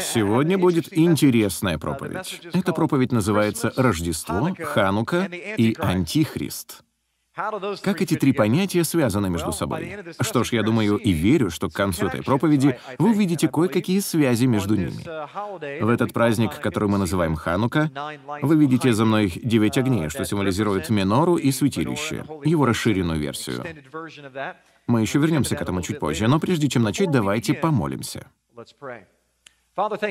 Сегодня будет интересная проповедь. Эта проповедь называется «Рождество», «Ханука» и «Антихрист». Как эти три понятия связаны между собой? Что ж, я думаю и верю, что к концу этой проповеди вы увидите кое-какие связи между ними. В этот праздник, который мы называем Ханука, вы видите за мной девять огней, что символизирует минору и святилище, его расширенную версию. Мы еще вернемся к этому чуть позже, но прежде чем начать, давайте помолимся.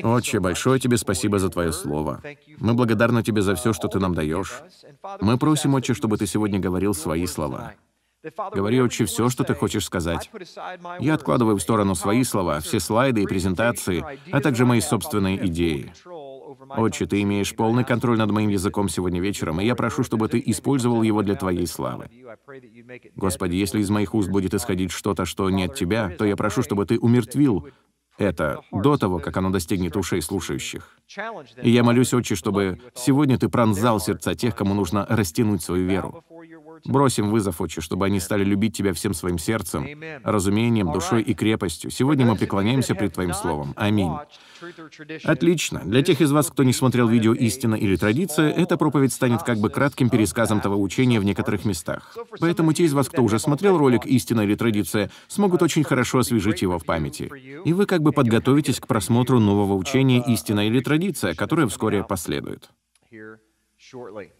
Отче, большое тебе спасибо за твое слово. Мы благодарны тебе за все, что ты нам даешь. Мы просим, Отче, чтобы ты сегодня говорил свои слова. Говори, Отче, все, что ты хочешь сказать. Я откладываю в сторону свои слова, все слайды и презентации, а также мои собственные идеи. Отче, ты имеешь полный контроль над моим языком сегодня вечером, и я прошу, чтобы ты использовал его для твоей славы. Господи, если из моих уст будет исходить что-то, что не от тебя, то я прошу, чтобы ты умертвил это до того, как оно достигнет ушей слушающих. И я молюсь, Отче, чтобы сегодня ты пронзал сердца тех, кому нужно растянуть свою веру. Бросим вызов, Отче, чтобы они стали любить Тебя всем своим сердцем, разумением, душой и крепостью. Сегодня мы преклоняемся пред Твоим Словом. Аминь. Отлично. Для тех из вас, кто не смотрел видео «Истина или традиция», эта проповедь станет как бы кратким пересказом того учения в некоторых местах. Поэтому те из вас, кто уже смотрел ролик «Истина или традиция», смогут uh, очень хорошо освежить его в памяти. И вы как бы подготовитесь к просмотру нового учения uh, «Истина или традиция», которое вскоре последует. shortly.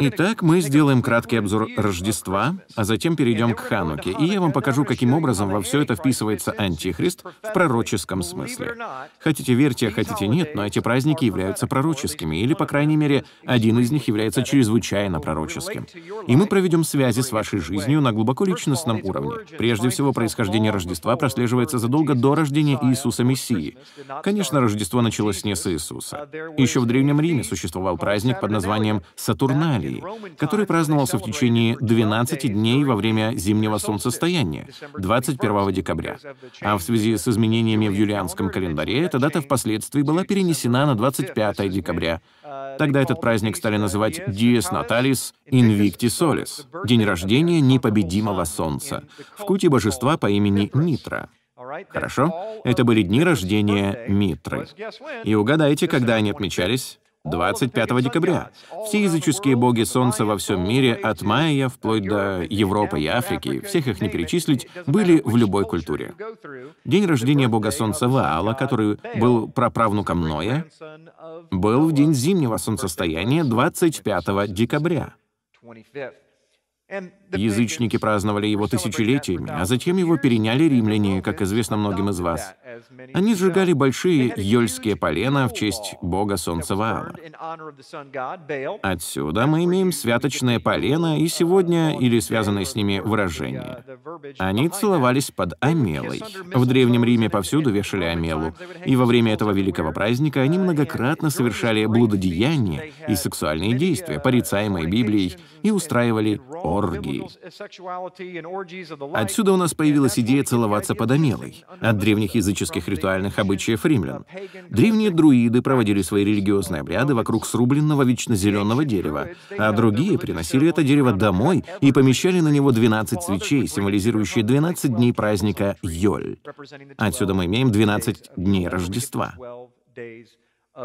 Итак, мы сделаем краткий обзор Рождества, а затем перейдем к Хануке, и я вам покажу, каким образом во все это вписывается Антихрист в пророческом смысле. Хотите верьте, а хотите нет, но эти праздники являются пророческими, или, по крайней мере, один из них является чрезвычайно пророческим. И мы проведем связи с вашей жизнью на глубоко личностном уровне. Прежде всего, происхождение Рождества прослеживается задолго до рождения Иисуса Мессии. Конечно, Рождество началось не с Иисуса. Uh, Еще в Древнем Риме существовал праздник под названием Сатурн Сатурналии, который праздновался в течение 12 дней во время зимнего солнцестояния, 21 декабря. А в связи с изменениями в юлианском календаре эта дата впоследствии была перенесена на 25 декабря. Тогда этот праздник стали называть Dies Natalis Invicti Solis — День рождения непобедимого солнца, в культе божества по имени Митра. Хорошо? Это были дни рождения Митры. И угадайте, когда они отмечались? 25 декабря. Все языческие боги солнца во всем мире, от майя вплоть до Европы и Африки, всех их не перечислить, были в любой культуре. День рождения бога солнца Ваала, который был праправнуком Ноя, был в день зимнего солнцестояния 25 декабря. Язычники праздновали его тысячелетиями, а затем его переняли римляне, как известно многим из вас. Они сжигали большие йольские полена в честь бога солнца Ваала. Отсюда мы имеем святочное полено и сегодня, или связанные с ними uh, выражения. Они целовались под амелой. В Древнем Риме повсюду вешали амелу, и во время этого великого праздника они uh, многократно совершали блудодеяния и сексуальные действия, uh, порицаемые Библией, и устраивали оргии. Отсюда у нас появилась идея целоваться под омелой, от древних языческих ритуальных обычаев римлян. Древние друиды проводили свои религиозные обряды вокруг срубленного вечно зеленого дерева, а другие приносили это дерево домой и помещали на него 12 свечей, символизирующие 12 дней праздника Йоль. Отсюда мы имеем 12 дней Рождества.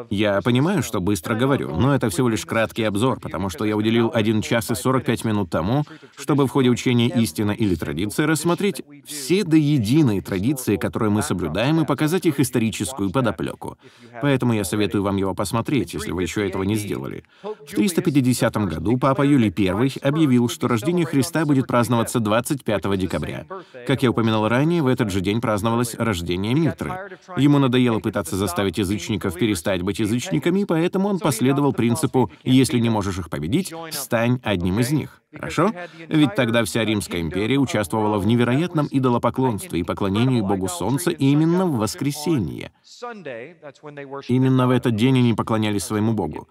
Я понимаю, что быстро говорю, но это всего лишь краткий обзор, потому что я уделил 1 час и 45 минут тому, чтобы в ходе учения «Истина или традиция» рассмотреть все до единой традиции, которые мы соблюдаем, и показать их историческую подоплеку. Поэтому я советую вам его посмотреть, если вы еще этого не сделали. В 350 году Папа Юлий I объявил, что рождение Христа будет праздноваться 25 декабря. Как я упоминал ранее, в этот же день праздновалось рождение Митры. Ему надоело пытаться заставить язычников перестать перестать быть язычниками, поэтому он последовал принципу «если не можешь их победить, стань одним из них». Хорошо? Ведь тогда вся Римская империя участвовала в невероятном идолопоклонстве и поклонении Богу Солнца именно в воскресенье. Именно в этот день они поклонялись своему Богу.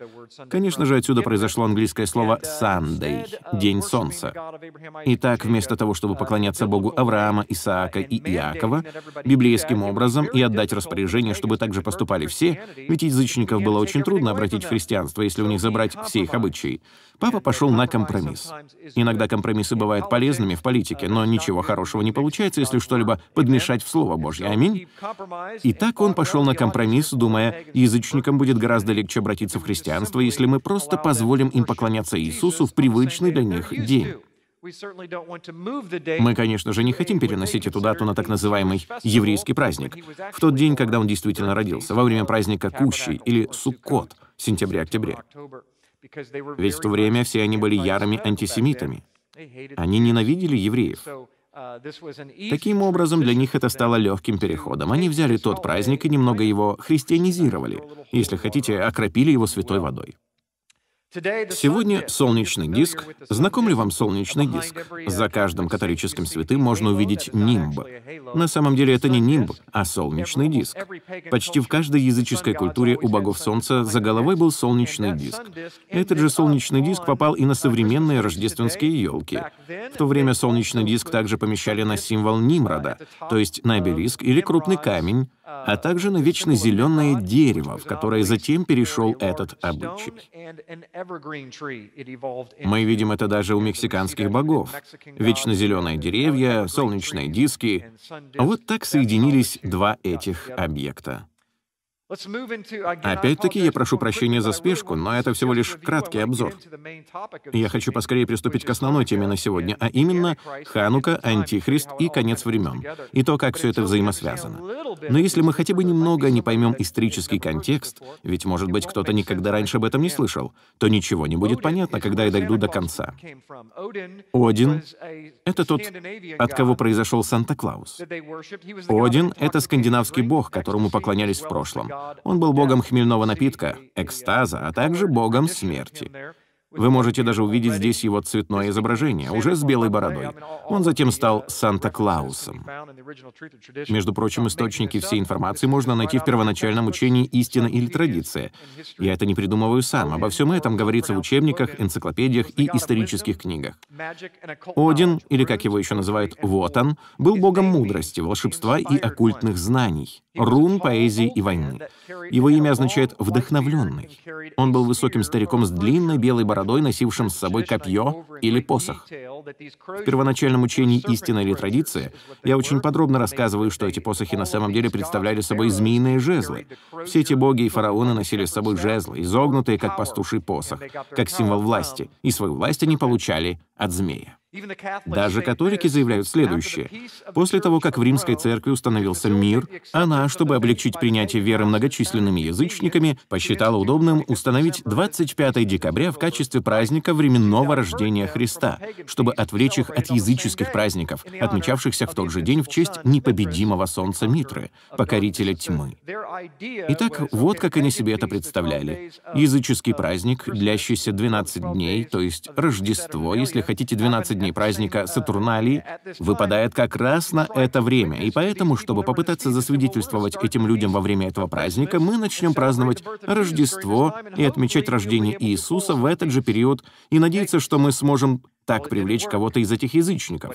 Конечно же, отсюда произошло английское слово «Sunday» — «день солнца». Итак, вместо того, чтобы поклоняться Богу Авраама, Исаака и Иакова, библейским образом и отдать распоряжение, чтобы также поступали все, ведь язычников было очень трудно обратить в христианство, если у них забрать все их обычаи, Папа пошел на компромисс. Иногда компромиссы бывают полезными в политике, но ничего хорошего не получается, если что-либо подмешать в Слово Божье. Аминь. И так он пошел на компромисс, думая, язычникам будет гораздо легче обратиться в христианство, если мы просто позволим им поклоняться Иисусу в привычный для них день. Мы, конечно же, не хотим переносить эту дату на так называемый еврейский праздник. В тот день, когда он действительно родился, во время праздника Кущей или Суккот, сентябре-октябре. Ведь в то время все они были ярыми антисемитами. Они ненавидели евреев. Uh, Таким образом, для них это стало легким переходом. Они взяли тот праздник и немного его христианизировали, если хотите, окропили его святой водой. Сегодня солнечный диск. Знаком ли вам солнечный диск? За каждым католическим святым можно увидеть нимб. На самом деле это не нимб, а солнечный диск. Почти в каждой языческой культуре у богов солнца за головой был солнечный диск. Этот же солнечный диск попал и на современные рождественские елки. В то время солнечный диск также помещали на символ Нимрода, то есть на обелиск или крупный камень, а также на вечно зеленое дерево, в которое затем перешел этот обычай. Мы видим это даже у мексиканских богов. Вечно зеленые деревья, солнечные диски. Вот так соединились два этих объекта. Uh, Опять-таки, я прошу прощения за спешку, но это всего лишь краткий обзор. Я хочу поскорее приступить к основной теме на сегодня, а именно Ханука, Антихрист и конец времен, и то, как все это взаимосвязано. Но если мы хотя бы немного не поймем исторический контекст, ведь, может быть, кто-то никогда раньше об этом не слышал, то ничего не будет понятно, когда я дойду до конца. Один — это тот, от кого произошел Санта-Клаус. Один — это скандинавский бог, которому поклонялись в прошлом. Он был богом хмельного напитка, экстаза, а также богом смерти. Вы можете даже увидеть здесь его цветное изображение, уже с белой бородой. Он затем стал Санта-Клаусом. Между прочим, источники всей информации можно найти в первоначальном учении «Истина или традиция». Я это не придумываю сам. Обо всем этом говорится в учебниках, энциклопедиях и исторических книгах. Один, или как его еще называют Вотан, был богом мудрости, волшебства и оккультных знаний, рун, поэзии и войны. Его имя означает «вдохновленный». Он был высоким стариком с длинной белой бородой, бородой, носившим с собой копье или посох. В первоначальном учении «Истина или традиция» я очень подробно рассказываю, что эти посохи на самом деле представляли собой змеиные жезлы. Все эти боги и фараоны носили с собой жезлы, изогнутые, как пастуший посох, как символ власти, и свою власть они получали от змея. Даже католики заявляют следующее. После того, как в Римской церкви установился мир, она, чтобы облегчить принятие веры многочисленными язычниками, посчитала удобным установить 25 декабря в качестве праздника временного рождения Христа, чтобы отвлечь их от языческих праздников, отмечавшихся в тот же день в честь непобедимого солнца Митры, покорителя тьмы. Итак, вот как они себе это представляли. Языческий праздник, длящийся 12 дней, то есть Рождество, если хотите, 12 дни праздника Сатурналий выпадает как раз на это время. И поэтому, чтобы попытаться засвидетельствовать этим людям во время этого праздника, мы начнем праздновать Рождество и отмечать рождение Иисуса в этот же период и надеяться, что мы сможем так привлечь кого-то из этих язычников.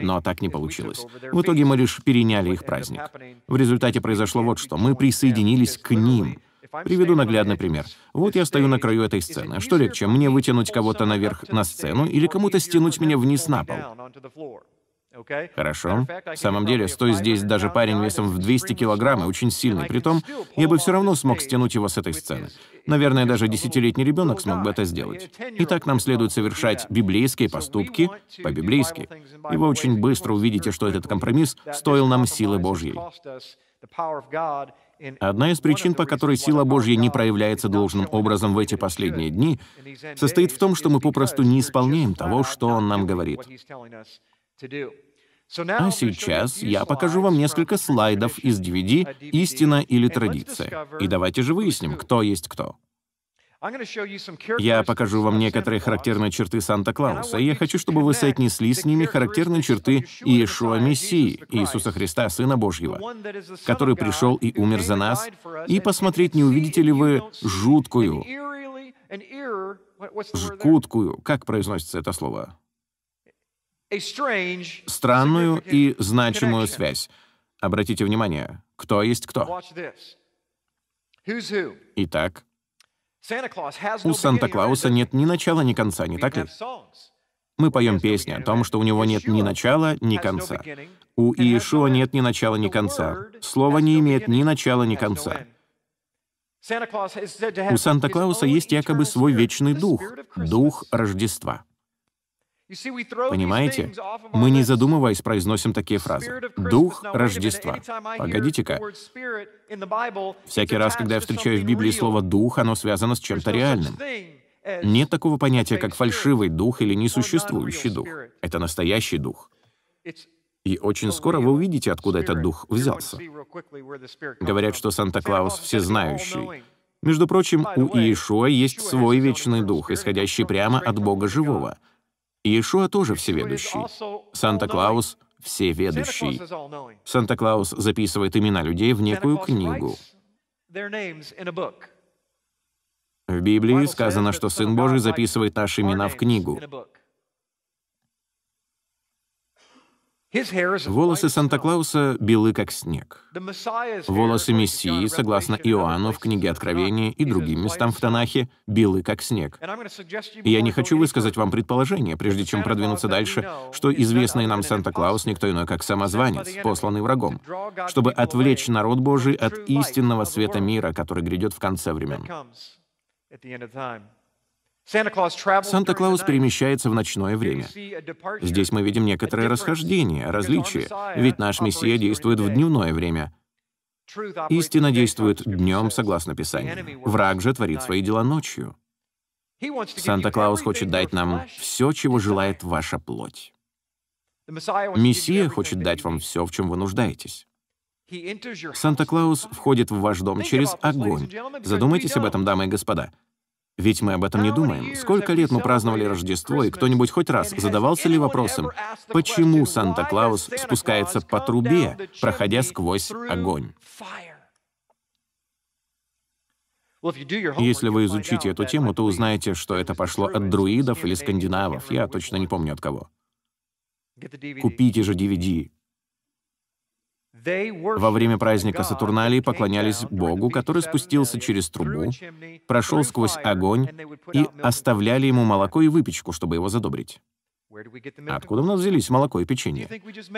Но так не получилось. В итоге мы лишь переняли их праздник. В результате произошло вот что. Мы присоединились к ним — Приведу наглядный пример. Вот я стою на краю этой сцены. Что легче, мне вытянуть кого-то наверх на сцену или кому-то стянуть меня вниз на пол? Хорошо. В самом деле, стой здесь даже парень весом в 200 килограмм и очень сильный. Притом, я бы все равно смог стянуть его с этой сцены. Наверное, даже десятилетний ребенок смог бы это сделать. Итак, нам следует совершать библейские поступки по-библейски. И вы очень быстро увидите, что этот компромисс стоил нам силы Божьей. Одна из причин, по которой сила Божья не проявляется должным образом в эти последние дни, состоит в том, что мы попросту не исполняем того, что Он нам говорит. А сейчас я покажу вам несколько слайдов из DVD «Истина или традиция». И давайте же выясним, кто есть кто. Я покажу вам некоторые характерные черты Санта-Клауса, и я хочу, чтобы вы соотнесли с ними характерные черты Иешуа Мессии, Иисуса Христа, Сына Божьего, который пришел и умер за нас, и посмотреть, не увидите ли вы жуткую, жуткую, как произносится это слово? Странную и значимую связь. Обратите внимание, кто есть кто. Итак, у Санта-Клауса нет ни начала, ни конца, не так ли? Мы поем песни о том, что у него нет ни начала, ни конца. У Иешуа нет ни начала, ни конца. Слово не имеет ни начала, ни конца. У Санта-Клауса есть якобы свой вечный дух, дух Рождества. Понимаете? Мы, не задумываясь, произносим такие фразы. «Дух Рождества». Погодите-ка. Всякий раз, когда я встречаю в Библии слово «дух», оно связано с чем-то реальным. Нет такого понятия, как фальшивый дух или несуществующий дух. Это настоящий дух. И очень скоро вы увидите, откуда этот дух взялся. Говорят, что Санта-Клаус всезнающий. Между прочим, у Иешуа есть свой вечный дух, исходящий прямо от Бога Живого — Иешуа тоже всеведущий. Санта-Клаус — всеведущий. Санта-Клаус записывает имена людей в некую книгу. В Библии сказано, что Сын Божий записывает наши имена в книгу. Волосы Санта-Клауса белы, как снег. Волосы Мессии, согласно Иоанну в книге Откровения и другим местам в Танахе, белы, как снег. я не хочу высказать вам предположение, прежде чем продвинуться дальше, что известный нам Санта-Клаус никто иной, как самозванец, посланный врагом, чтобы отвлечь народ Божий от истинного света мира, который грядет в конце времен. Санта-Клаус перемещается в ночное время. Здесь мы видим некоторое расхождение, различие, ведь наш Мессия действует в дневное время. Истина действует днем, согласно Писанию. Враг же творит свои дела ночью. Санта-Клаус хочет дать нам все, чего желает ваша плоть. Мессия хочет дать вам все, в чем вы нуждаетесь. Санта-Клаус входит в ваш дом через огонь. Задумайтесь об этом, дамы и господа. Ведь мы об этом не думаем. Сколько лет мы праздновали Рождество, и кто-нибудь хоть раз задавался ли вопросом, почему Санта-Клаус спускается по трубе, проходя сквозь огонь? Если вы изучите эту тему, то узнаете, что это пошло от друидов или скандинавов, я точно не помню от кого. Купите же DVD, во время праздника Сатурналии поклонялись Богу, который спустился через трубу, прошел сквозь огонь и оставляли ему молоко и выпечку, чтобы его задобрить. Откуда у нас взялись молоко и печенье?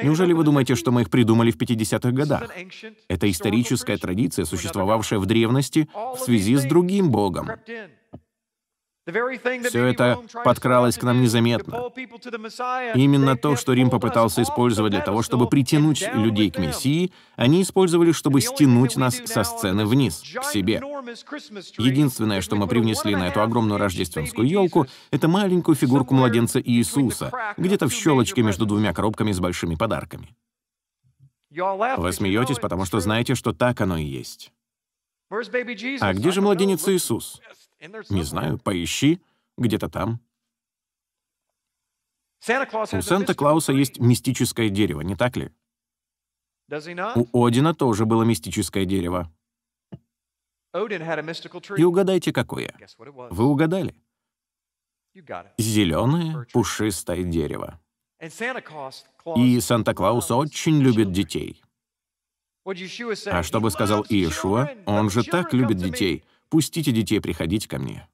Неужели вы думаете, что мы их придумали в 50-х годах? Это историческая традиция, существовавшая в древности в связи с другим богом. Все это подкралось к нам незаметно. Именно то, что Рим попытался использовать для того, чтобы притянуть людей к Мессии, они использовали, чтобы стянуть нас со сцены вниз, к себе. Единственное, что мы привнесли на эту огромную рождественскую елку, это маленькую фигурку младенца Иисуса, где-то в щелочке между двумя коробками с большими подарками. Вы смеетесь, потому что знаете, что так оно и есть. А где же младенец Иисус? Не знаю, поищи, где-то там. У Санта-Клауса есть мистическое дерево, не так ли? У Одина тоже было мистическое дерево. И угадайте, какое. Вы угадали. Зеленое пушистое дерево. И Санта-Клаус очень любит детей. А что бы сказал Иешуа? Он же так любит детей — Пустите детей приходить ко мне.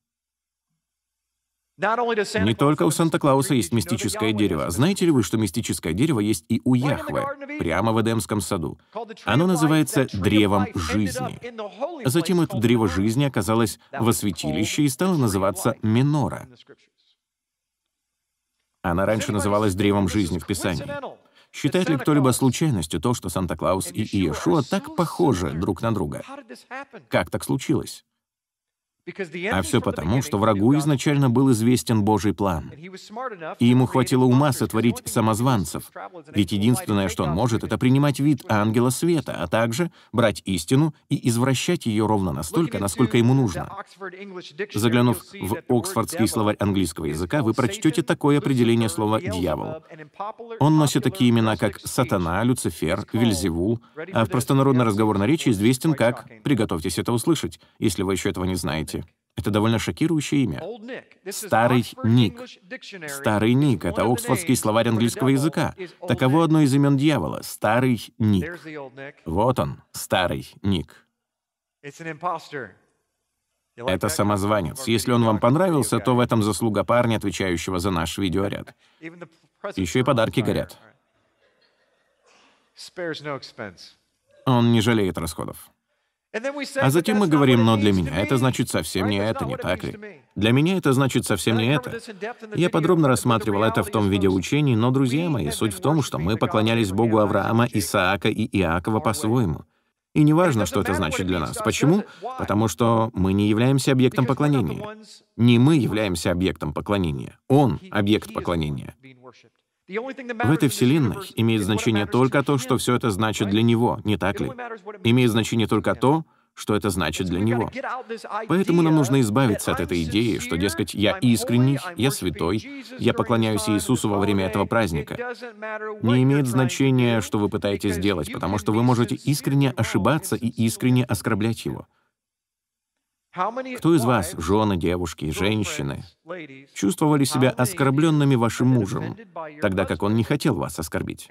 Не только у Санта-Клауса есть мистическое дерево. Знаете ли вы, что мистическое дерево есть и у Яхве, прямо в Эдемском саду? Оно называется древом жизни. Затем это древо жизни оказалось во святилище и стало называться Минора. Она раньше называлась древом жизни в Писании. Считает ли кто-либо случайностью то, что Санта-Клаус и Иешуа так похожи друг на друга? Как так случилось? А все потому, что врагу изначально был известен Божий план. И ему хватило ума сотворить самозванцев. Ведь единственное, что он может, это принимать вид ангела света, а также брать истину и извращать ее ровно настолько, насколько ему нужно. Заглянув в Оксфордский словарь английского языка, вы прочтете такое определение слова «дьявол». Он носит такие имена, как Сатана, Люцифер, Вельзевул, а в простонародной разговорной речи известен как «приготовьтесь это услышать», если вы еще этого не знаете. Это довольно шокирующее имя. Старый Ник. Старый Ник — это Оксфордский словарь английского языка. Таково одно из имен дьявола — Старый Ник. Вот он, Старый Ник. Это самозванец. Если он вам понравился, то в этом заслуга парня, отвечающего за наш видеоряд. Еще и подарки горят. Он не жалеет расходов. А затем мы говорим, но для меня это значит совсем не это, не так ли? Для меня это значит совсем не это. Я подробно рассматривал это в том виде учений, но, друзья мои, суть в том, что мы поклонялись Богу Авраама, Исаака и Иакова по-своему. И не важно, что это значит для нас. Почему? Потому что мы не являемся объектом поклонения. Не мы являемся объектом поклонения. Он — объект поклонения. В этой вселенной имеет значение только то, что все это значит для него, не так ли? Имеет значение только то, что это значит для него. Поэтому нам нужно избавиться от этой идеи, что, дескать, я искренний, я святой, я поклоняюсь Иисусу во время этого праздника. Не имеет значения, что вы пытаетесь сделать, потому что вы можете искренне ошибаться и искренне оскорблять Его. Кто из вас, жены, девушки, женщины, чувствовали себя оскорбленными вашим мужем, тогда как он не хотел вас оскорбить?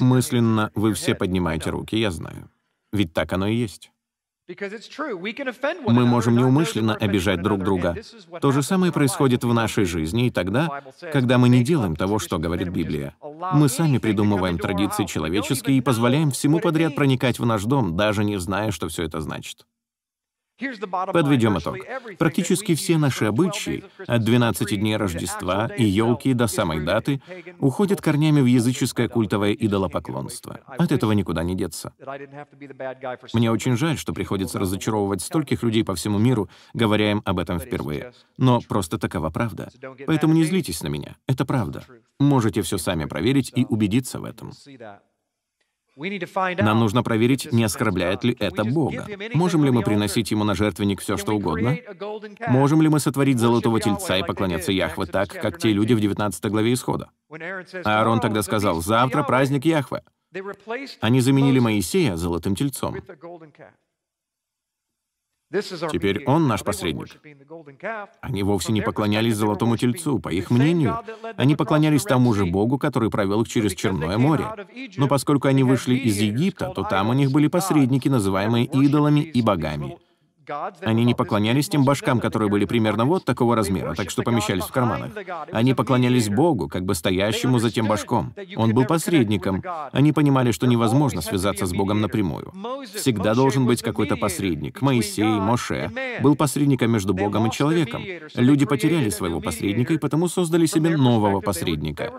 Мысленно вы все поднимаете руки, я знаю. Ведь так оно и есть. Мы можем неумышленно обижать друг друга. То же самое происходит в нашей жизни и тогда, когда мы не делаем того, что говорит Библия. Мы сами придумываем традиции человеческие и позволяем всему подряд проникать в наш дом, даже не зная, что все это значит. Подведем итог. Практически все наши обычаи, от 12 дней Рождества и елки до самой даты, уходят корнями в языческое культовое идолопоклонство. От этого никуда не деться. Мне очень жаль, что приходится разочаровывать стольких людей по всему миру, говоря им об этом впервые. Но просто такова правда. Поэтому не злитесь на меня. Это правда. Можете все сами проверить и убедиться в этом. Нам нужно проверить, не uh, оскорбляет ли это Бога. Можем ли мы приносить Ему на жертвенник все, что угодно? Можем ли мы сотворить золотого тельца и поклоняться Яхве так, как те люди в 19 главе Исхода? Аарон тогда сказал, «Завтра праздник Яхве». Они заменили Моисея золотым тельцом. Теперь он наш посредник. Они вовсе не поклонялись золотому тельцу, по их мнению. Они поклонялись тому же Богу, который провел их через Черное море. Но поскольку они вышли из Египта, то там у них были посредники, называемые идолами и богами. Они не поклонялись тем башкам, которые были примерно вот такого размера, так что помещались в карманах. Они поклонялись Богу, как бы стоящему за тем башком. Он был посредником. Они понимали, что невозможно связаться с Богом напрямую. Всегда должен быть какой-то посредник. Моисей, Моше был посредником между Богом и человеком. Люди потеряли своего посредника и потому создали себе нового посредника.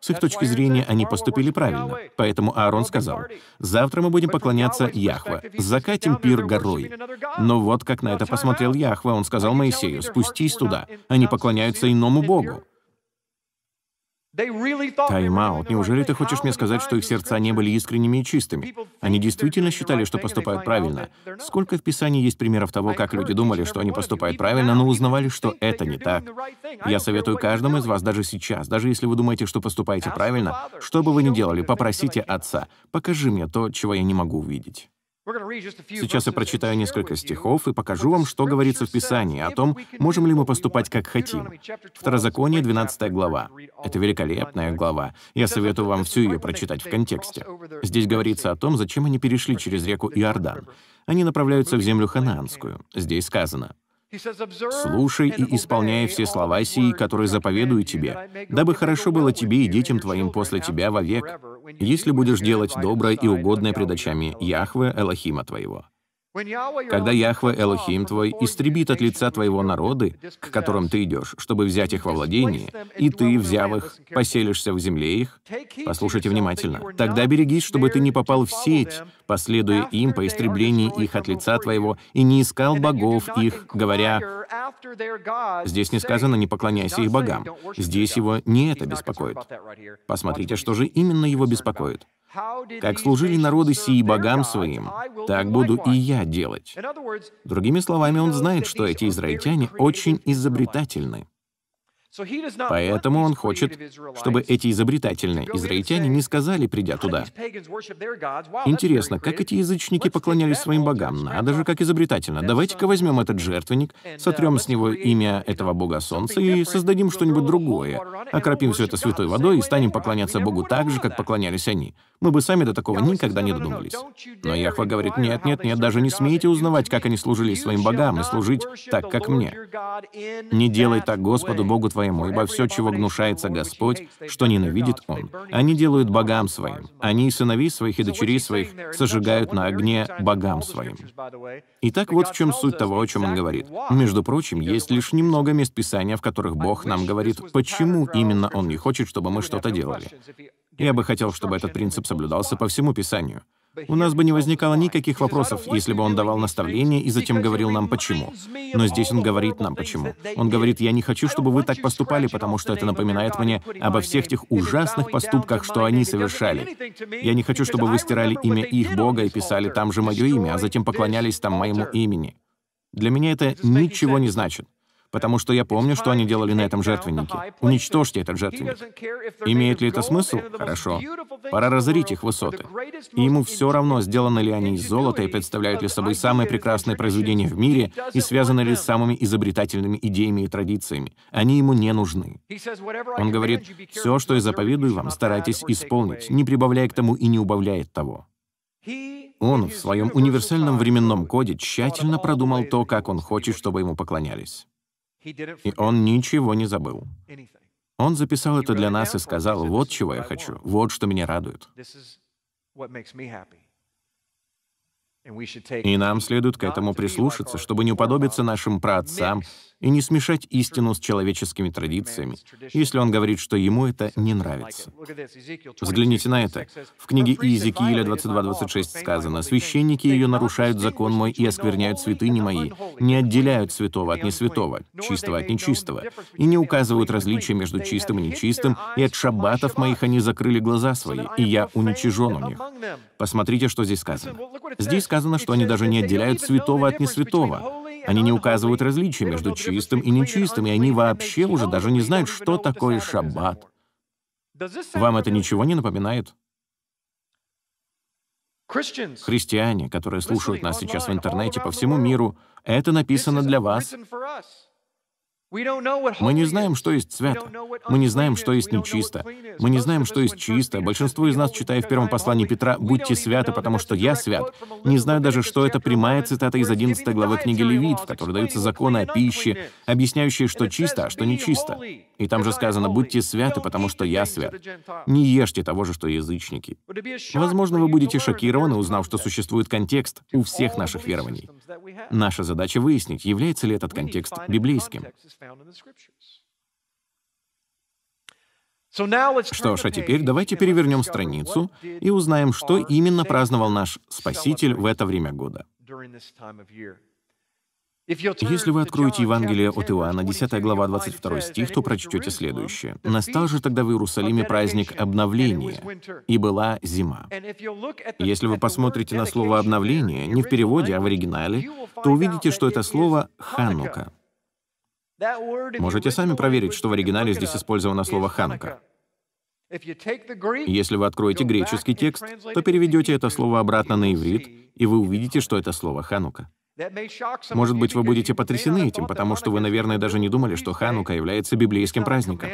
С их точки зрения они поступили правильно. Поэтому Аарон сказал, «Завтра мы будем поклоняться Яхве, закатим пир горой». Но вот вот как на это посмотрел Яхва, Он сказал Моисею, «Спустись туда, они поклоняются иному Богу». Тайм-аут. Неужели ты хочешь мне сказать, что их сердца не были искренними и чистыми? Они действительно считали, что поступают правильно? Сколько в Писании есть примеров того, как люди думали, что они поступают правильно, но узнавали, что это не так? Я советую каждому из вас даже сейчас, даже если вы думаете, что поступаете правильно, что бы вы ни делали, попросите Отца, покажи мне то, чего я не могу увидеть. Сейчас я прочитаю несколько стихов и покажу вам, что говорится в Писании, о том, можем ли мы поступать как хотим. Второзаконие, 12 глава. Это великолепная глава. Я советую вам всю ее прочитать в контексте. Здесь говорится о том, зачем они перешли через реку Иордан. Они направляются в землю ханаанскую. Здесь сказано, Слушай и исполняй все слова сии, которые заповедую тебе, дабы хорошо было тебе и детям твоим после тебя вовек, если будешь делать доброе и угодное пред очами Яхве Элохима твоего. Когда Яхва Элохим твой истребит от лица твоего народы, к которым ты идешь, чтобы взять их во владение, и ты, взяв их, поселишься в земле их, послушайте внимательно, тогда берегись, чтобы ты не попал в сеть, последуя им по истреблении их от лица твоего, и не искал богов их, говоря, Здесь не сказано «не поклоняйся их богам». Здесь его не это беспокоит. Посмотрите, что же именно его беспокоит. Как служили народы сии богам своим, так буду и я делать. Другими словами, он знает, что эти израильтяне очень изобретательны. Поэтому он хочет, чтобы эти изобретательные израильтяне не сказали, придя туда. Интересно, как эти язычники поклонялись своим богам? Надо же, как изобретательно. Давайте-ка возьмем этот жертвенник, uh, сотрем с него имя этого бога солнца и создадим что-нибудь другое, окропим все это святой водой и станем поклоняться богу так же, как поклонялись они. Мы бы сами до такого никогда не додумались. Но Яхва говорит, нет, нет, нет, даже не смейте узнавать, как они служили своим богам, и служить так, как мне. Не делай так Господу, Богу твоему, своему, ибо все, чего гнушается Господь, что ненавидит Он, они делают богам своим. Они и сыновей своих, и дочерей своих сожигают на огне богам своим. Итак, вот в чем суть того, о чем он говорит. Между прочим, есть лишь немного мест Писания, в которых Бог нам говорит, почему именно Он не хочет, чтобы мы что-то делали. Я бы хотел, чтобы этот принцип соблюдался по всему Писанию. У нас бы не возникало никаких вопросов, если бы он давал наставления и затем говорил нам почему. Но здесь он говорит нам почему. Он говорит, я не хочу, чтобы вы так поступали, потому что это напоминает мне обо всех тех ужасных поступках, что они совершали. Я не хочу, чтобы вы стирали имя их Бога и писали там же мое имя, а затем поклонялись там моему имени. Для меня это ничего не значит. Потому что я помню, что они делали на этом жертвеннике. Уничтожьте этот жертвенник. Имеет ли это смысл? Хорошо. Пора разорить их высоты. И ему все равно, сделаны ли они из золота и представляют ли собой самые прекрасные произведения в мире и связаны ли с самыми изобретательными идеями и традициями. Они ему не нужны. Он говорит, все, что я заповедую вам, старайтесь исполнить, не прибавляя к тому и не убавляя того. Он в своем универсальном временном коде тщательно продумал то, как он хочет, чтобы ему поклонялись. И он ничего не забыл. Он записал это для нас и сказал, вот чего я хочу, вот что меня радует. И нам следует к этому прислушаться, чтобы не уподобиться нашим праотцам и не смешать истину с человеческими традициями, если он говорит, что ему это не нравится. Взгляните на это. В книге Иезекииля 22.26 сказано, «Священники ее нарушают закон мой и оскверняют святыни мои, не отделяют святого от несвятого, чистого от нечистого, и не указывают различия между чистым и нечистым, и от шаббатов моих они закрыли глаза свои, и я уничижен у них». Посмотрите, что здесь сказано. Здесь сказано, что они даже не отделяют святого от несвятого. Они не указывают различия между чистым и нечистым, и они вообще уже даже не знают, что такое шаббат. Вам это ничего не напоминает? Христиане, которые слушают нас сейчас в интернете по всему миру, это написано для вас. Мы не знаем, что есть свято. Мы не знаем, что есть нечисто. Мы не знаем, что есть чисто. Большинство из нас, читая в первом послании Петра «Будьте святы, потому что я свят», не знаю даже, что это прямая цитата из 11 главы книги Левит, в которой даются законы о пище, объясняющие, что чисто, а что нечисто. И там же сказано «Будьте святы, потому что я свят». Не ешьте того же, что язычники. Возможно, вы будете шокированы, узнав, что существует контекст у всех наших верований. Наша задача выяснить, является ли этот контекст библейским found in the scriptures. Что ж, а теперь давайте перевернем страницу и узнаем, что именно праздновал наш Спаситель в это время года. Если вы откроете Евангелие от Иоанна, 10 глава, 22 стих, то прочтете следующее. «Настал же тогда в Иерусалиме праздник обновления, и была зима». Если вы посмотрите на слово «обновление», не в переводе, а в оригинале, то увидите, что это слово «ханука». Можете сами проверить, что в оригинале здесь использовано слово Ханука. Если вы откроете греческий текст, то переведете это слово обратно на иврит, и вы увидите, что это слово «ханука». Может быть, вы будете потрясены этим, потому что вы, наверное, даже не думали, что Ханука является библейским праздником.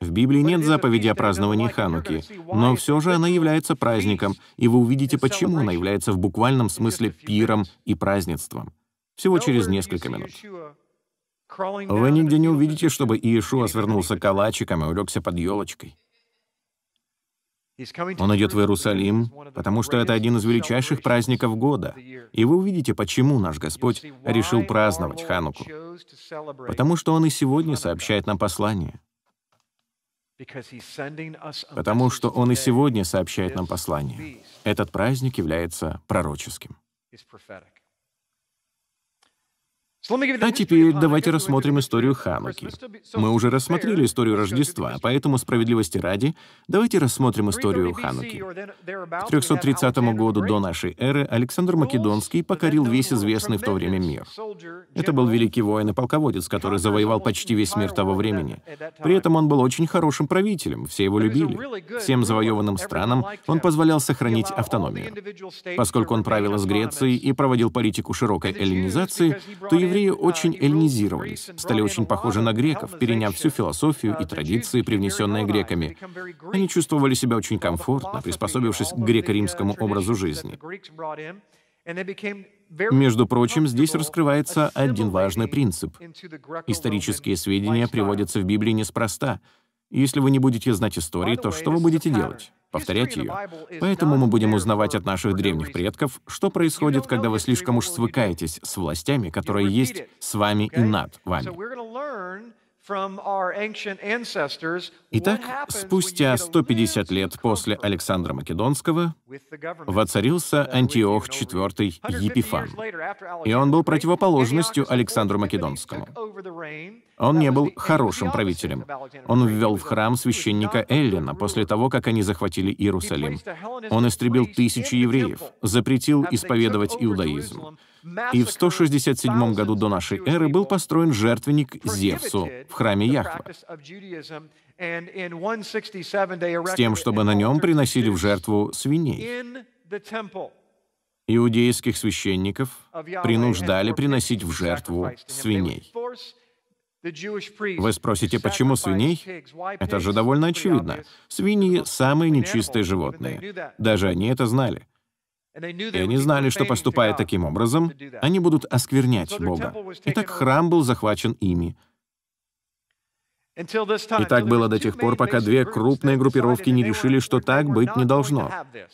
В Библии нет заповеди о праздновании Хануки, но все же она является праздником, и вы увидите, почему она является в буквальном смысле пиром и празднеством. Всего через несколько минут. Вы нигде не увидите, чтобы Иешуа свернулся калачиком и улегся под елочкой. Он идет в Иерусалим, потому что это один из величайших праздников года. И вы увидите, почему наш Господь решил праздновать Хануку. Потому что Он и сегодня сообщает нам послание. Потому что Он и сегодня сообщает нам послание. Этот праздник является пророческим. А теперь давайте рассмотрим историю Хануки. Мы уже рассмотрели историю Рождества, поэтому справедливости ради, давайте рассмотрим историю Хануки. К 330 году до нашей эры Александр Македонский покорил весь известный в то время мир. Это был великий воин и полководец, который завоевал почти весь мир того времени. При этом он был очень хорошим правителем, все его любили. Всем завоеванным странам он позволял сохранить автономию. Поскольку он правил из Греции и проводил политику широкой эллинизации, то евреи Евреи очень эллинизировались, стали очень похожи на греков, переняв всю философию и традиции, привнесенные греками. Они чувствовали себя очень комфортно, приспособившись к греко-римскому образу жизни. Между прочим, здесь раскрывается один важный принцип. Исторические сведения приводятся в Библии неспроста. Если вы не будете знать истории, то что вы будете делать? Повторять ее. Поэтому мы будем узнавать от наших древних предков, что происходит, когда вы слишком уж свыкаетесь с властями, которые есть с вами и над вами. Итак, спустя 150 лет после Александра Македонского воцарился Антиох IV Епифан, и он был противоположностью Александру Македонскому. Он не был хорошим правителем. Он ввел в храм священника Эллина после того, как они захватили Иерусалим. Он истребил тысячи евреев, запретил исповедовать иудаизм. И в 167 году до нашей эры был построен жертвенник Зевсу в храме Яхва с тем, чтобы на нем приносили в жертву свиней. Иудейских священников принуждали приносить в жертву свиней. Вы спросите, почему свиней? Это же довольно очевидно. Свиньи — самые нечистые животные. Даже они это знали. И они знали, что поступая таким образом, они будут осквернять Бога. Итак, храм был захвачен ими. И так было до тех пор, пока две крупные группировки не решили, что так быть не должно.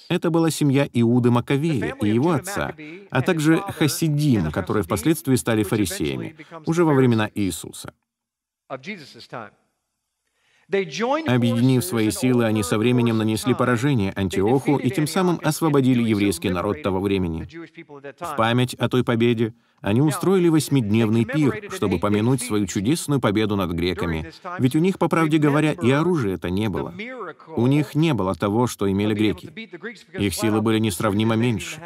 Это была семья Иуды Маковея и его отца, а также Хасидим, которые впоследствии стали фарисеями, уже во времена Иисуса. Объединив свои силы, они со временем нанесли поражение Антиоху и тем самым освободили еврейский народ того времени. В память о той победе они устроили восьмидневный пир, чтобы помянуть свою чудесную победу над греками. Ведь у них, по правде говоря, и оружия-то не было. У них не было того, что имели греки. Их силы были несравнимо меньше.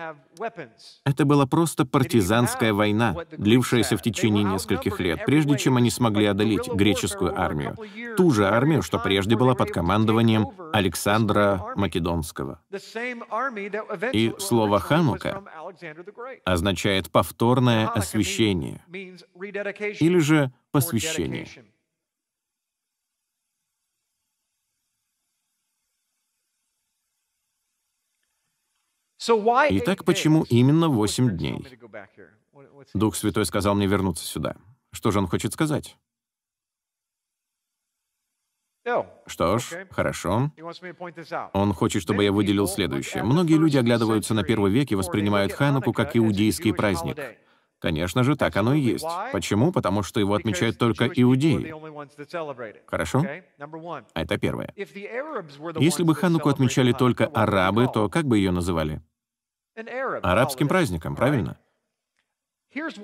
Это была просто партизанская война, длившаяся в течение нескольких лет, прежде чем они смогли одолеть греческую армию. Ту же армию, что прежде была под командованием Александра Македонского. И слово «ханука» означает «повторное освящение или же посвящение. Итак, почему именно восемь дней? Дух Святой сказал мне вернуться сюда. Что же он хочет сказать? Oh, Что ж, хорошо. Он хочет, чтобы я выделил следующее. Многие люди оглядываются на первый век и воспринимают Хануку как иудейский праздник. Конечно же, так оно и есть. Почему? Потому что его отмечают только иудеи. Хорошо? А это первое. Если бы Хануку отмечали только арабы, то как бы ее называли? Арабским праздником, правильно?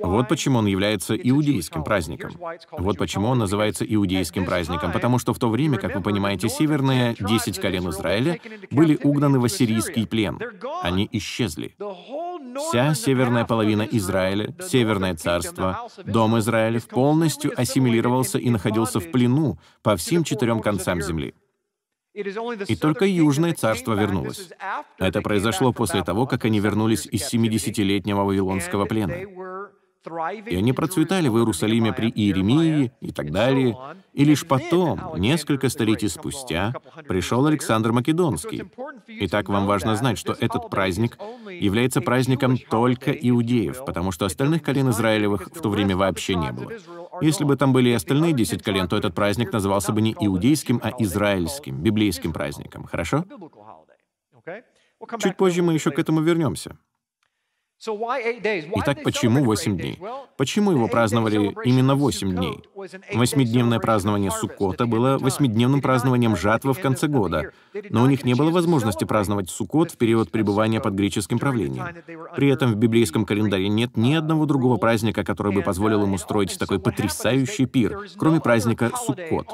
Вот почему он является иудейским праздником. Вот почему он называется иудейским праздником, потому что в то время, как вы понимаете, северные 10 колен Израиля были угнаны в ассирийский плен. Они исчезли. Вся северная половина Израиля, северное царство, дом Израилев полностью ассимилировался и находился в плену по всем четырем концам земли. И только Южное царство вернулось. Это произошло после того, как они вернулись из 70-летнего Вавилонского плена и они процветали в Иерусалиме при Иеремии и так далее. И лишь потом, несколько столетий спустя, пришел Александр Македонский. Итак, вам важно знать, что этот праздник является праздником только иудеев, потому что остальных колен Израилевых в то время вообще не было. Если бы там были и остальные 10 колен, то этот праздник назывался бы не иудейским, а израильским, библейским праздником. Хорошо? Чуть позже мы еще к этому вернемся. Итак, почему 8 дней? Почему его праздновали именно 8 дней? Восьмидневное празднование Суккота было восьмидневным празднованием жатвы в конце года, но у них не было возможности праздновать Суккот в период пребывания под греческим правлением. При этом в библейском календаре нет ни одного uh, другого праздника, который бы позволил им устроить такой потрясающий пир, кроме праздника Суккот.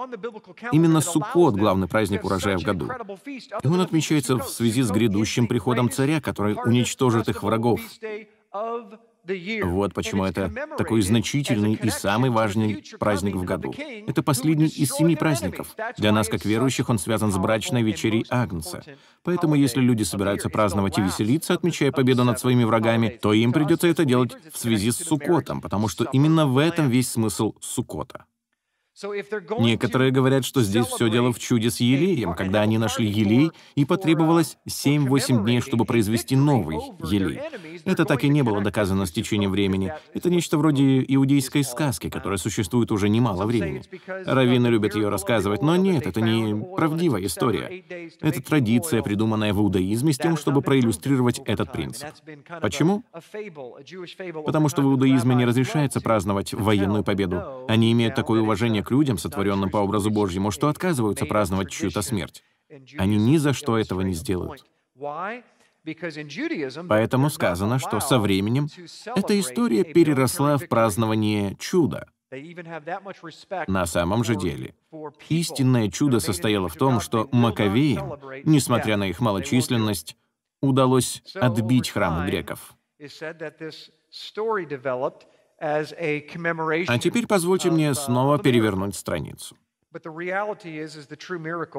Именно Суккот — главный праздник урожая в году. И он отмечается в связи с грядущим приходом царя, который уничтожит их врагов. Вот почему это такой значительный и самый важный праздник в году. Это последний из семи праздников. Для нас, как верующих, он связан с брачной вечерей Агнца. Поэтому, если люди собираются праздновать и веселиться, отмечая победу над своими врагами, то им придется это делать в связи с Сукотом, потому что именно в этом весь смысл Сукота. Некоторые говорят, что здесь все дело в чуде с елеем, когда они нашли елей, и потребовалось 7-8 дней, чтобы произвести новый елей. Это так и не было доказано с течением времени. Это нечто вроде иудейской сказки, которая существует уже немало времени. Раввины любят ее рассказывать, но нет, это не правдивая история. Это традиция, придуманная в иудаизме с тем, чтобы проиллюстрировать этот принцип. Почему? Потому что в иудаизме не разрешается праздновать военную победу. Они имеют такое уважение к людям, сотворенным по образу Божьему, что отказываются праздновать чью-то смерть. Они ни за что этого не сделают. Поэтому сказано, что со временем эта история переросла в празднование чуда. На самом же деле, истинное чудо состояло в том, что Маковеям, несмотря на их малочисленность, удалось отбить храм греков. А теперь позвольте мне uh, снова перевернуть страницу.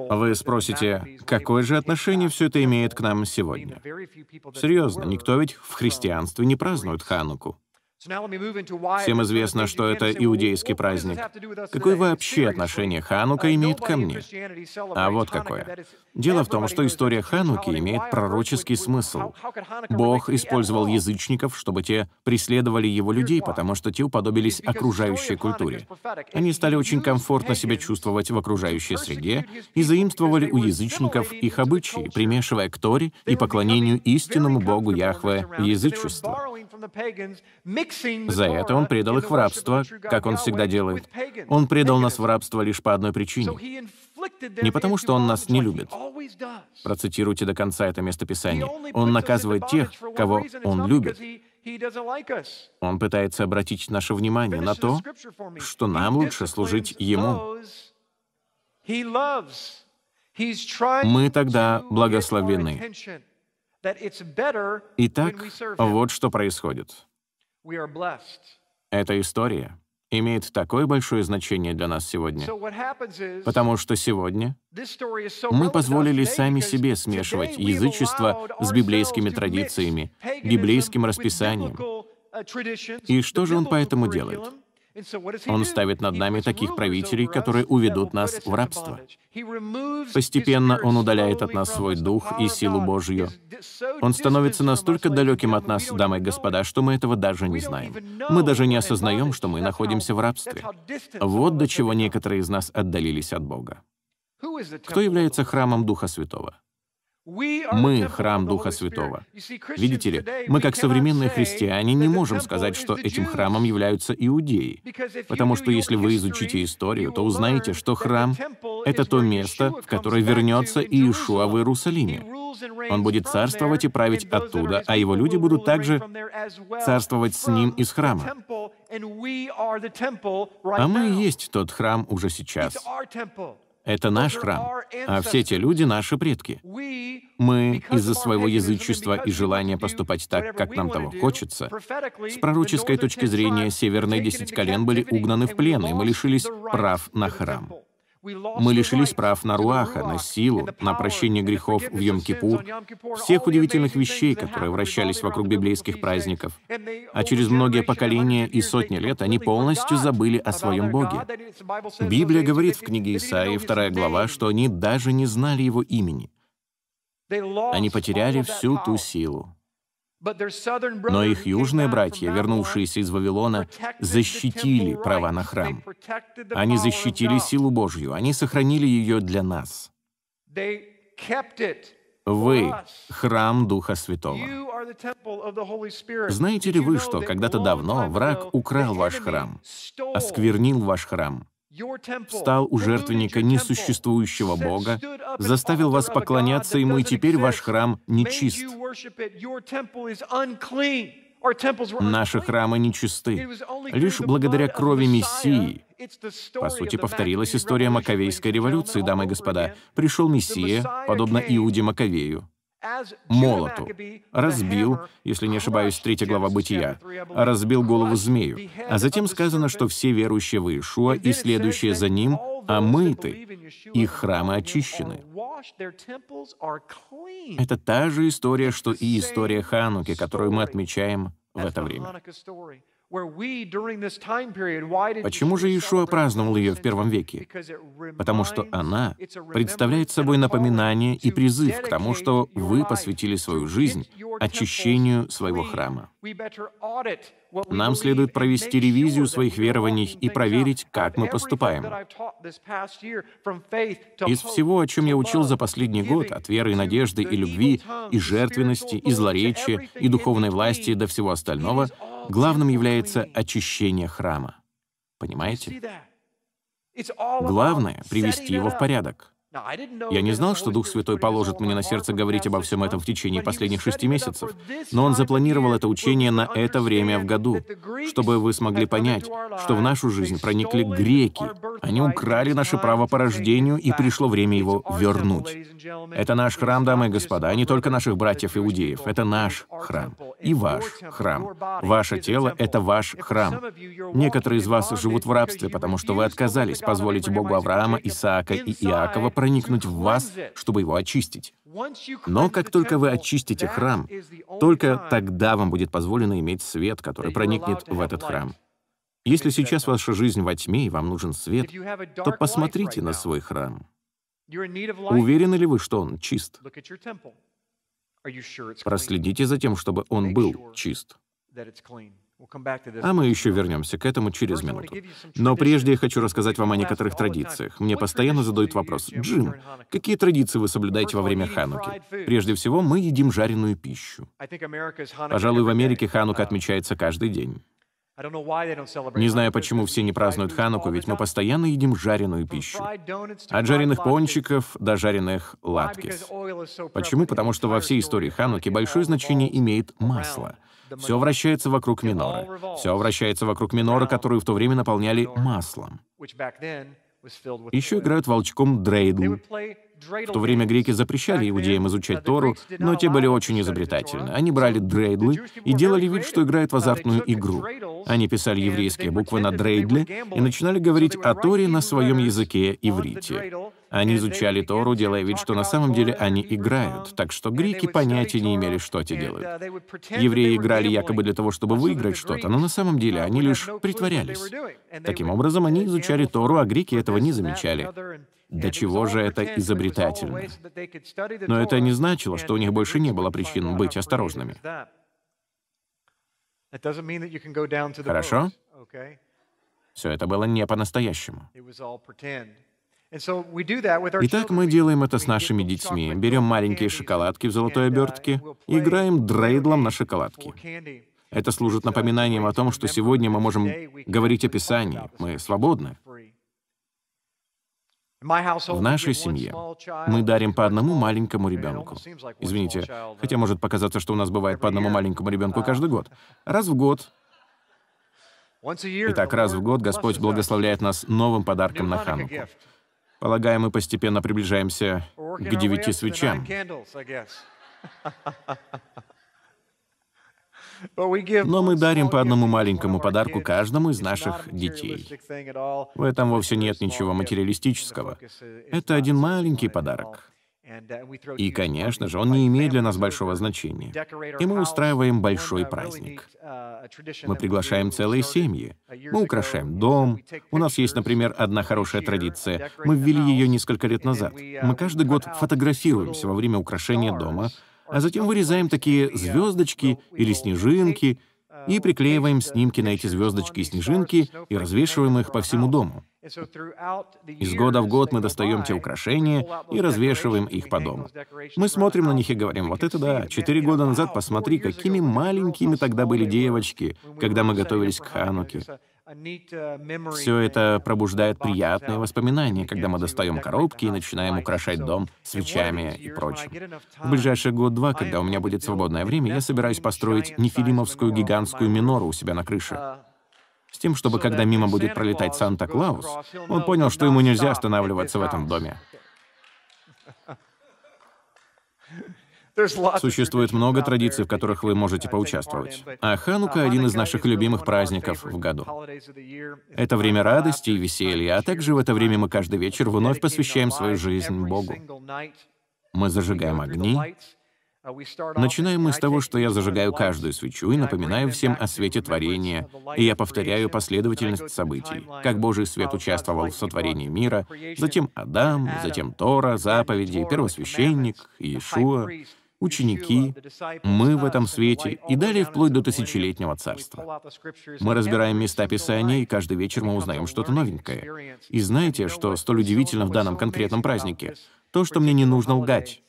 Вы спросите, какое же отношение все это имеет к нам сегодня? Серьезно, никто ведь в христианстве не празднует Хануку. Всем известно, что это иудейский праздник. Какое вообще отношение Ханука имеет ко мне? А вот какое. Дело в том, что история Хануки имеет пророческий смысл. Бог использовал язычников, чтобы те преследовали его людей, потому что те уподобились окружающей культуре. Они стали очень комфортно себя чувствовать в окружающей среде и заимствовали у язычников их обычаи, примешивая к Торе и поклонению истинному Богу Яхве язычество. За это он предал их в рабство, как он всегда делает. Он предал нас в рабство лишь по одной причине. Не потому, что он нас не любит. Процитируйте до конца это местописание. Он наказывает тех, кого он любит. Он пытается обратить наше внимание на то, что нам лучше служить ему. Мы тогда благословены. Итак, вот что происходит. Эта история имеет такое большое значение для нас сегодня. Потому что сегодня мы позволили сами себе смешивать язычество с библейскими традициями, библейским расписанием. Uh, И что же он поэтому делает? Он ставит над нами таких правителей, которые уведут нас в рабство. Постепенно Он удаляет от нас свой дух и силу Божью. Он становится настолько далеким от нас, дамы и господа, что мы этого даже не знаем. Мы даже не осознаем, что мы находимся в рабстве. Вот до чего некоторые из нас отдалились от Бога. Кто является храмом Духа Святого? Мы — храм Духа Святого. Видите ли, мы, как современные христиане, не можем сказать, что этим храмом являются иудеи. Потому что если вы изучите историю, то узнаете, что храм — это то место, в которое вернется Иешуа в Иерусалиме. Он будет царствовать и править оттуда, а его люди будут также царствовать с ним из храма. А мы и есть тот храм уже сейчас. Это наш храм, а все те люди — наши предки. Мы, из-за своего язычества и желания поступать так, как нам того хочется, с пророческой точки зрения северные десять колен были угнаны в плен, и мы лишились прав на храм. Мы лишились прав на Руаха, на силу, на прощение грехов в Йом-Кипур, всех удивительных вещей, которые вращались вокруг библейских праздников. А через многие поколения и сотни лет они полностью забыли о своем Боге. Библия говорит в книге Исаии, вторая глава, что они даже не знали его имени. Они потеряли всю ту силу. Но их южные братья, вернувшиеся из Вавилона, защитили права на храм. Они защитили силу Божью, они сохранили ее для нас. Вы — храм Духа Святого. Знаете ли вы, что когда-то давно враг украл ваш храм, осквернил ваш храм, встал у жертвенника несуществующего Бога, заставил вас поклоняться Ему, и теперь ваш храм нечист. Наши храмы нечисты. Лишь благодаря крови Мессии, по сути, повторилась история Маковейской революции, дамы и господа. Пришел Мессия, подобно Иуде Маковею молоту. Разбил, если не ошибаюсь, третья глава Бытия, разбил голову змею. А затем сказано, что все верующие в Иешуа и следующие за ним омыты, а их храмы очищены. Это та же история, что и история Хануки, которую мы отмечаем в это время. Почему же Иешуа праздновал ее в первом веке? Потому что она представляет собой напоминание и призыв к тому, что вы посвятили свою жизнь очищению своего храма. Нам следует провести ревизию своих верований и проверить, как мы поступаем. Из всего, о чем я учил за последний год, от веры и надежды и любви, и жертвенности, и злоречия, и духовной власти до всего остального, Главным является очищение храма. Понимаете? Главное — привести его в порядок. Я не знал, что Дух Святой положит мне на сердце говорить обо всем этом в течение последних шести месяцев, но Он запланировал это учение на это время в году, чтобы вы смогли понять, что в нашу жизнь проникли греки. Они украли наше право по рождению, и пришло время его вернуть. Это наш храм, дамы и господа, а не только наших братьев-иудеев. Это наш храм. И ваш храм. Ваше тело — это ваш храм. Некоторые из вас живут в рабстве, потому что вы отказались позволить Богу Авраама, Исаака и Иакова проникнуть в вас, чтобы его очистить. Но как только вы очистите храм, только тогда вам будет позволено иметь свет, который проникнет в этот храм. Если сейчас ваша жизнь во тьме и вам нужен свет, то посмотрите на свой храм. Уверены ли вы, что он чист? Проследите за тем, чтобы он был чист. А мы еще вернемся к этому через минуту. Но прежде я хочу рассказать вам о некоторых традициях. Мне постоянно задают вопрос, «Джим, какие традиции вы соблюдаете во время Хануки?» Прежде всего, мы едим жареную пищу. Пожалуй, в Америке Ханука uh, отмечается каждый день. Не знаю, почему все не празднуют Хануку, ведь мы постоянно едим жареную пищу. От жареных пончиков до жареных латкис. Почему? Потому что во всей истории Хануки большое значение имеет масло — все вращается вокруг минора. Все вращается вокруг минора, которую в то время наполняли маслом. Еще играют волчком дрейдл. В то время греки запрещали иудеям изучать uh, Тору, но те были очень изобретательны. Они брали дрейдлы и делали вид, что играют в uh, азартную игру. Они писали еврейские буквы на дрейдле и начинали говорить о Торе на своем языке иврите. Они изучали Тору, делая вид, что на самом деле они играют, так что греки понятия не имели, что эти делают. Uh, Евреи играли якобы для того, чтобы выиграть что-то, но на самом деле они лишь притворялись. Таким образом, они изучали Тору, а греки этого не замечали. До чего же это изобретательно? Но это не значило, что у них больше не было причин быть осторожными. Хорошо? Все это было не по-настоящему. Итак, мы делаем это с нашими детьми. Берем маленькие шоколадки в золотой обертке играем дрейдлом на шоколадке. Это служит напоминанием о том, что сегодня мы можем говорить о Писании, мы свободны. В нашей семье мы дарим по одному маленькому ребенку. Извините, хотя может показаться, что у нас бывает по одному маленькому ребенку каждый год. Раз в год. Итак, раз в год Господь благословляет нас новым подарком на Хануку. Полагаю, мы постепенно приближаемся к девяти свечам. Но мы дарим по одному маленькому подарку каждому из наших детей. В этом вовсе нет ничего материалистического. Это один маленький подарок. И, конечно же, он не имеет для нас большого значения. И мы устраиваем большой праздник. Мы приглашаем целые семьи. Мы украшаем дом. У нас есть, например, одна хорошая традиция. Мы ввели ее несколько лет назад. Мы каждый год фотографируемся во время украшения дома, а затем вырезаем такие звездочки или снежинки и приклеиваем снимки на эти звездочки и снежинки и развешиваем их по всему дому. Из года в год мы достаем те украшения и развешиваем их по дому. Мы смотрим на них и говорим, вот это да, четыре года назад посмотри, какими маленькими тогда были девочки, когда мы готовились к Хануке. Uh, Все это пробуждает приятные воспоминания, когда мы достаем коробки и начинаем украшать дом свечами и прочим. В ближайший год-два, когда у меня будет свободное время, я собираюсь построить нефилимовскую гигантскую минору у себя на крыше. С тем, uh, чтобы когда мимо будет пролетать Санта-Клаус, он понял, что ему нельзя останавливаться в этом доме. Существует много традиций, в которых вы можете поучаствовать. А Ханука — один из наших любимых праздников в году. Это время радости и веселья, а также в это время мы каждый вечер вновь посвящаем свою жизнь Богу. Uh, мы зажигаем огни, uh, Начинаем мы с того, что я зажигаю каждую свечу и напоминаю всем о свете творения, и я повторяю последовательность событий, как Божий свет участвовал в сотворении мира, затем Адам, затем Тора, заповеди, первосвященник, Иешуа, ученики, мы в этом свете и далее вплоть до тысячелетнего царства. Мы разбираем места Писания, и каждый вечер мы узнаем что-то новенькое. И знаете, что столь удивительно в данном конкретном празднике? То, что мне не нужно лгать.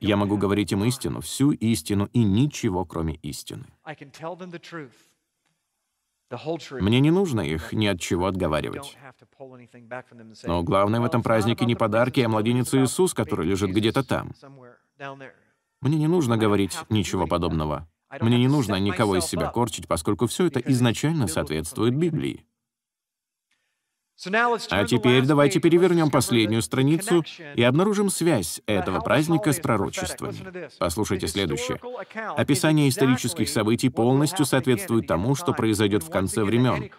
Я могу говорить им истину, всю истину и ничего, кроме истины. Мне не нужно их ни от чего отговаривать. Но главное в этом празднике не подарки, а младенец Иисус, который лежит где-то там. Мне не нужно говорить ничего подобного. Мне не нужно никого из себя корчить, поскольку все это изначально соответствует Библии. А теперь давайте перевернем последнюю страницу и обнаружим связь этого праздника с пророчествами. Послушайте следующее. Описание исторических событий полностью соответствует тому, что произойдет в конце времен,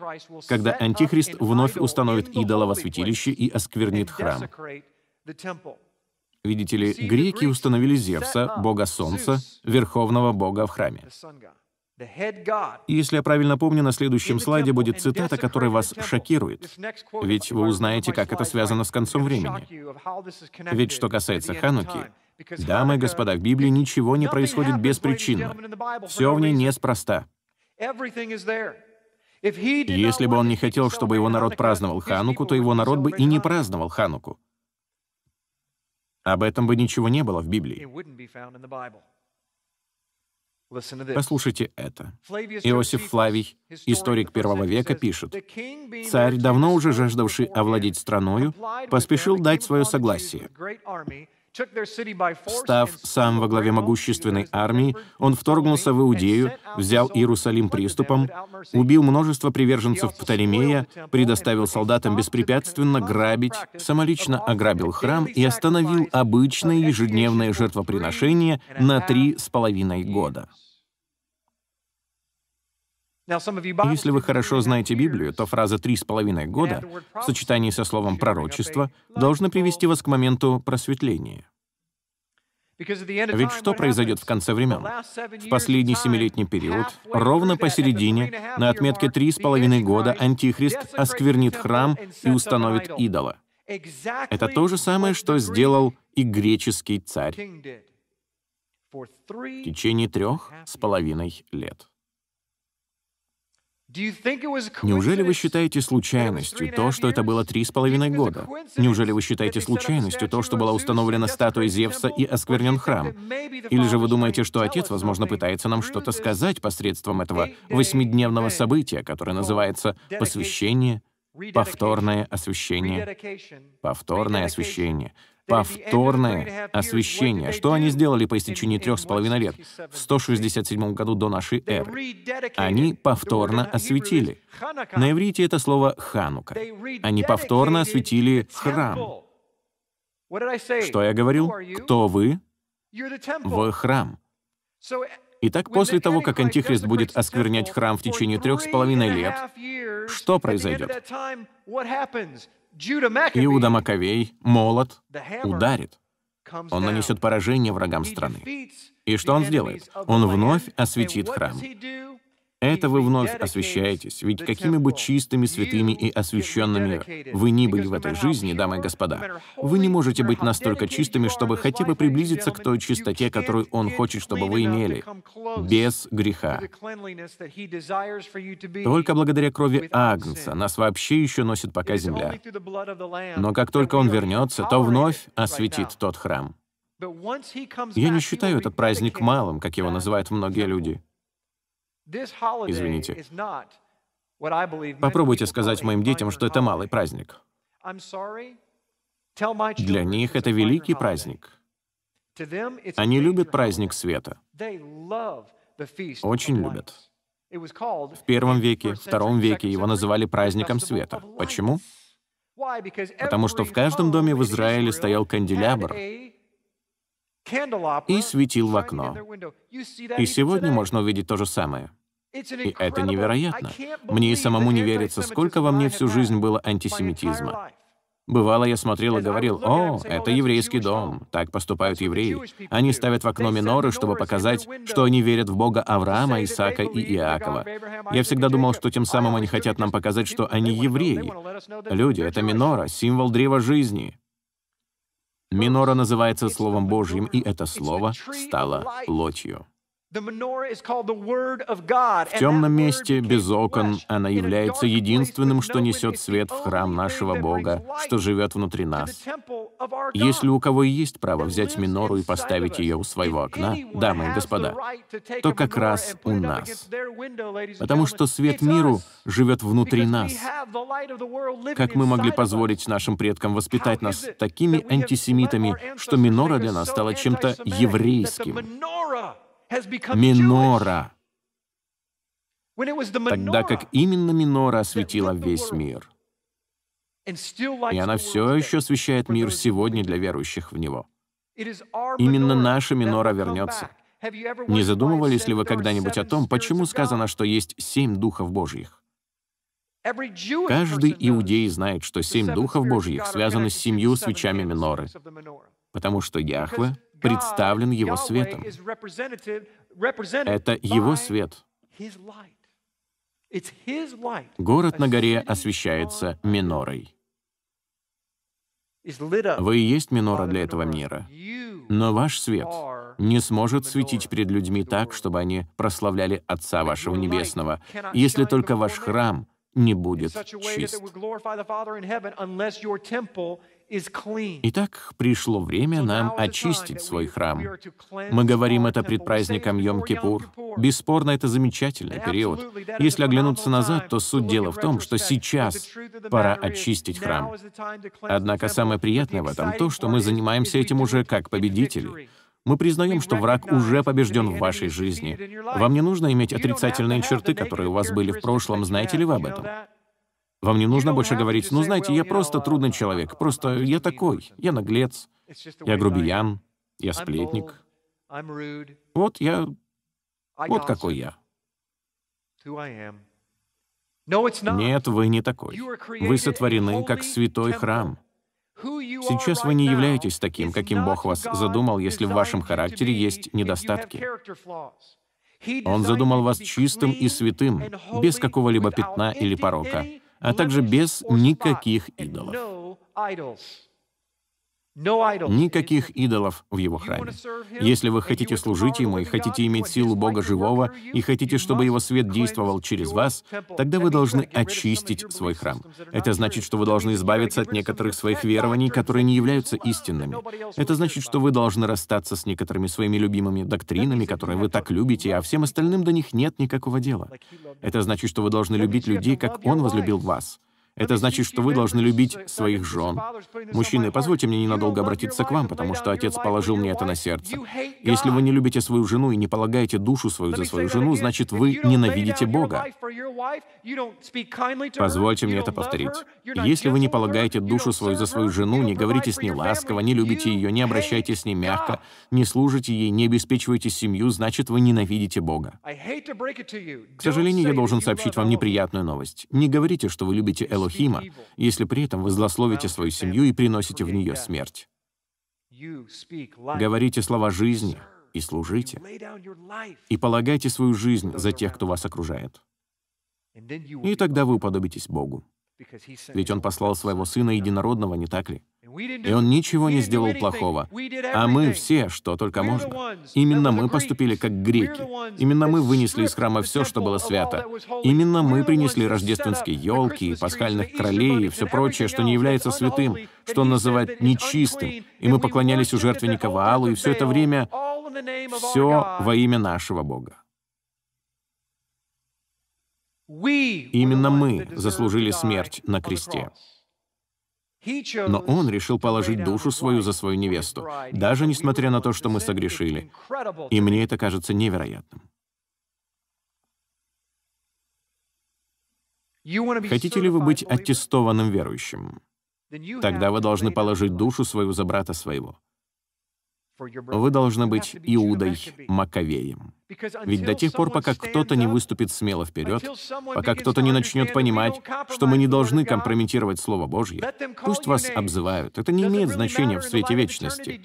когда Антихрист вновь установит идола во святилище и осквернит храм. Видите ли, греки установили Зевса, бога солнца, верховного бога в храме. Если я правильно помню, на следующем слайде будет цитата, которая вас шокирует. Ведь вы узнаете, как это связано с концом времени. Ведь что касается Хануки, дамы и господа, в Библии ничего не происходит без причины. Все в ней неспроста. Если бы он не хотел, чтобы его народ праздновал Хануку, то его народ бы и не праздновал Хануку. Об этом бы ничего не было в Библии. Послушайте это. Иосиф Флавий, историк первого века, пишет, «Царь, давно уже жаждавший овладеть страною, поспешил дать свое согласие. Став сам во главе могущественной армии, он вторгнулся в Иудею, взял Иерусалим приступом, убил множество приверженцев Птолемея, предоставил солдатам беспрепятственно грабить, самолично ограбил храм и остановил обычное ежедневное жертвоприношение на три с половиной года. Если вы хорошо знаете Библию, то фраза «три с половиной года» в сочетании со словом «пророчество» должна привести вас к моменту просветления. А ведь что произойдет в конце времен? В последний семилетний период, ровно посередине, на отметке три с половиной года, Антихрист осквернит храм и установит идола. Это то же самое, что сделал и греческий царь в течение трех с половиной лет. Неужели вы считаете случайностью то, что это было три с половиной года? Неужели вы считаете случайностью то, что была установлена статуя Зевса и осквернен храм? Или же вы думаете, что отец, возможно, пытается нам что-то сказать посредством этого восьмидневного события, которое называется «посвящение», «повторное освящение», «повторное освящение»? повторное освящение. Что они сделали по истечении трех с половиной лет? В 167 году до нашей эры. Они повторно осветили. На иврите это слово «ханука». Они повторно осветили храм. Что я говорил? Кто вы? Вы храм. Итак, после того, как Антихрист будет осквернять храм в течение трех с половиной лет, что произойдет? Иуда Маковей, молот, ударит. Он нанесет поражение врагам страны. И что он сделает? Он вновь осветит храм. Это вы вновь освещаетесь, ведь какими бы чистыми, святыми и освященными вы ни были в этой жизни, дамы и господа, вы не можете быть настолько чистыми, чтобы хотя бы приблизиться к той чистоте, которую Он хочет, чтобы вы имели, без греха. Только благодаря крови Агнца нас вообще еще носит пока земля. Но как только Он вернется, то вновь осветит тот храм. Я не считаю этот праздник малым, как его называют многие люди. Извините. Попробуйте сказать моим детям, что это малый праздник. Для них это великий праздник. Они любят праздник света. Очень любят. В первом веке, втором веке его называли праздником света. Почему? Потому что в каждом доме в Израиле стоял канделябр и светил в окно. И сегодня можно увидеть то же самое. И это невероятно. Мне и самому не верится, сколько во мне всю жизнь было антисемитизма. Бывало, я смотрел и говорил, «О, это oh, еврейский дом, так поступают евреи». Они ставят в окно миноры, чтобы показать, что они верят в Бога Авраама, Исаака и Иакова. Я всегда думал, что тем самым они хотят нам показать, что они евреи. Люди, это минора, символ древа жизни. Минора называется Словом Божьим, и это Слово стало плотью. В темном месте, без окон, она является единственным, что несет свет в храм нашего Бога, что живет внутри нас. Если у кого есть право взять минору и поставить ее у своего окна, дамы и господа, то как раз у нас. Потому что свет миру живет внутри нас. Как мы могли позволить нашим предкам воспитать нас такими антисемитами, что минора для нас стала чем-то еврейским? Минора. Тогда как именно Минора осветила весь мир. И она все еще освещает мир сегодня для верующих в него. Именно наша Минора вернется. Не задумывались ли вы когда-нибудь о том, почему сказано, что есть семь духов Божьих? Каждый иудей знает, что семь духов Божьих связаны с семью свечами Миноры, потому что Яхве представлен Его светом. Это Его свет. Город на горе освещается минорой. Вы и есть минора для этого мира. Но ваш свет не сможет светить перед людьми так, чтобы они прославляли Отца вашего Небесного, если только ваш храм не будет чист. Итак, пришло время нам очистить свой храм. Мы говорим это пред праздником Йом-Кипур. Бесспорно, это замечательный период. Если оглянуться назад, то суть дела в том, что сейчас пора очистить храм. Однако самое приятное в этом то, что мы занимаемся этим уже как победители. Мы признаем, что враг уже побежден в вашей жизни. Вам не нужно иметь отрицательные черты, которые у вас были в прошлом, знаете ли вы об этом? Вам не нужно больше говорить, ну, знаете, я просто трудный человек, просто я такой, я наглец, я грубиян, я сплетник. Вот я... Вот какой я. Нет, вы не такой. Вы сотворены как святой храм. Сейчас вы не являетесь таким, каким Бог вас задумал, если в вашем характере есть недостатки. Он задумал вас чистым и святым, без какого-либо пятна или порока а также без никаких идолов. Никаких идолов в его храме. Если вы хотите служить ему и хотите иметь силу Бога живого, и хотите, чтобы его свет действовал через вас, тогда вы должны очистить свой храм. Это значит, что вы должны избавиться от некоторых своих верований, которые не являются истинными. Это значит, что вы должны расстаться с некоторыми своими любимыми доктринами, которые вы так любите, а всем остальным до них нет никакого дела. Это значит, что вы должны любить людей, как он возлюбил вас. Это значит, что вы должны любить своих жен. Мужчины, позвольте мне ненадолго обратиться к вам, потому что отец положил мне это на сердце. Если вы не любите свою жену и не полагаете душу свою за свою жену, значит, вы ненавидите Бога. Позвольте мне это повторить. Если вы не полагаете душу свою за свою жену, не говорите с ней ласково, не любите ее, не обращайтесь с ней мягко, не служите ей, не обеспечиваете семью, значит, вы ненавидите Бога. К сожалению, я должен сообщить вам неприятную новость. Не говорите, что вы любите Элла Элохима, если при этом вы злословите свою семью и приносите в нее смерть. Говорите слова жизни и служите. И полагайте свою жизнь за тех, кто вас окружает. И тогда вы уподобитесь Богу. Ведь Он послал Своего Сына Единородного, не так ли? И он ничего не сделал плохого. А мы все, что только можно. Именно мы поступили как греки. Именно мы вынесли из храма все, что было свято. Именно мы принесли рождественские елки, и пасхальных королей и все прочее, что не является святым, что называть нечистым. И мы поклонялись у жертвенника Ваалу, и все это время все во имя нашего Бога. Именно мы заслужили смерть на кресте. Но он решил положить душу свою за свою невесту, даже несмотря на то, что мы согрешили. И мне это кажется невероятным. Хотите ли вы быть аттестованным верующим? Тогда вы должны положить душу свою за брата своего вы должны быть Иудой Маковеем. Ведь до тех пор, пока кто-то не выступит смело вперед, пока кто-то не начнет понимать, что мы не должны компрометировать Слово Божье, пусть вас обзывают. Это не имеет значения в свете вечности.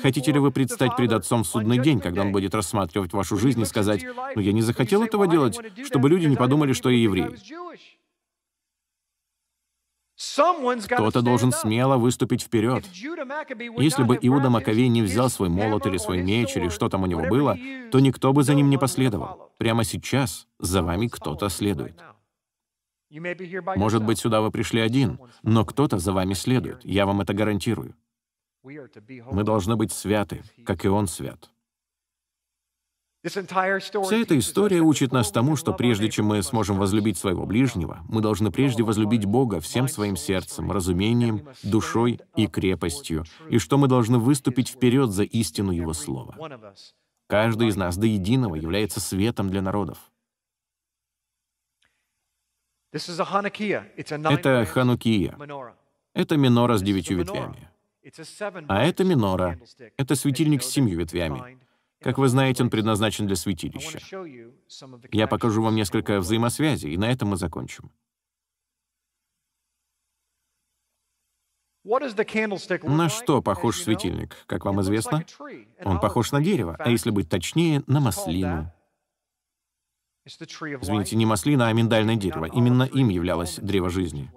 Хотите ли вы предстать пред Отцом в судный день, когда Он будет рассматривать вашу жизнь и сказать, «Ну, я не захотел этого делать, чтобы люди не подумали, что я еврей». Кто-то должен смело выступить вперед. Если бы Иуда Маковей не взял свой молот или свой меч, или что там у него было, то никто бы за ним не последовал. Прямо сейчас за вами кто-то следует. Может быть, сюда вы пришли один, но кто-то за вами следует, я вам это гарантирую. Мы должны быть святы, как и он свят. Вся эта история учит нас тому, что прежде чем мы сможем возлюбить своего ближнего, мы должны прежде возлюбить Бога всем своим сердцем, разумением, душой и крепостью, и что мы должны выступить вперед за истину Его Слова. Каждый из нас до единого является светом для народов. Это ханукия. Это минора с девятью ветвями. А это минора. Это светильник с семью ветвями. Как вы знаете, он предназначен для святилища. Я покажу вам несколько взаимосвязей, и на этом мы закончим. На что похож светильник? Как вам известно, он похож на дерево, а если быть точнее, на маслину. Извините, не маслина, а миндальное дерево. Именно им являлось древо жизни.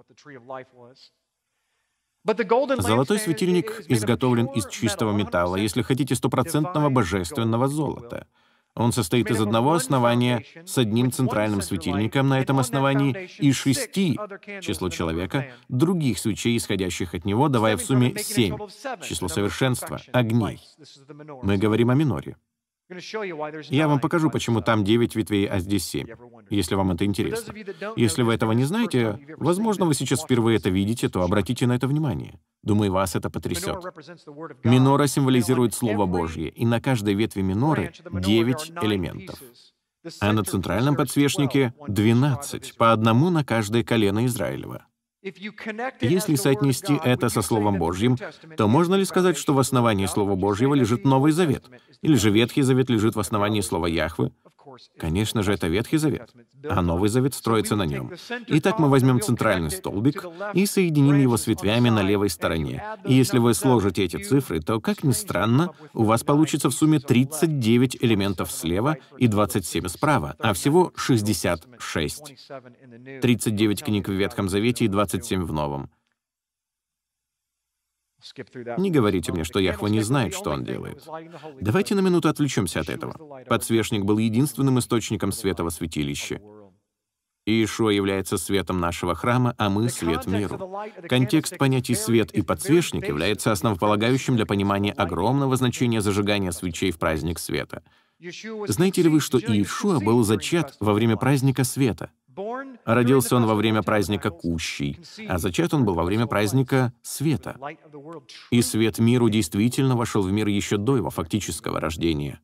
Золотой светильник изготовлен из чистого металла, если хотите, стопроцентного божественного золота. Он состоит из одного основания с одним центральным светильником на этом основании и шести, число человека, других свечей, исходящих от него, давая в сумме семь, число совершенства, огней. Мы говорим о миноре. Я вам покажу, почему там 9 ветвей, а здесь 7, если вам это интересно. Если вы этого не знаете, возможно, вы сейчас впервые это видите, то обратите на это внимание. Думаю, вас это потрясет. Минора символизирует Слово Божье, и на каждой ветви миноры 9 элементов. А на центральном подсвечнике 12, по одному на каждое колено Израилева. Если соотнести это со Словом Божьим, то можно ли сказать, что в основании Слова Божьего лежит Новый Завет? Или же Ветхий Завет лежит в основании Слова Яхвы? Конечно же, это Ветхий Завет, а Новый Завет строится на нем. Итак, мы возьмем центральный столбик и соединим его с ветвями на левой стороне. И если вы сложите эти цифры, то, как ни странно, у вас получится в сумме 39 элементов слева и 27 справа, а всего 66. 39 книг в Ветхом Завете и 27 в Новом. Не говорите мне, что Яхва не знает, что он делает. Давайте на минуту отвлечемся от этого. Подсвечник был единственным источником света во святилище. Иешуа является светом нашего храма, а мы — свет миру. Контекст понятий «свет» и «подсвечник» является основополагающим для понимания огромного значения зажигания свечей в праздник света. Знаете ли вы, что Иешуа был зачат во время праздника света? Родился он во время праздника Кущей, а зачат он был во время праздника Света. И свет миру действительно вошел в мир еще до его фактического рождения.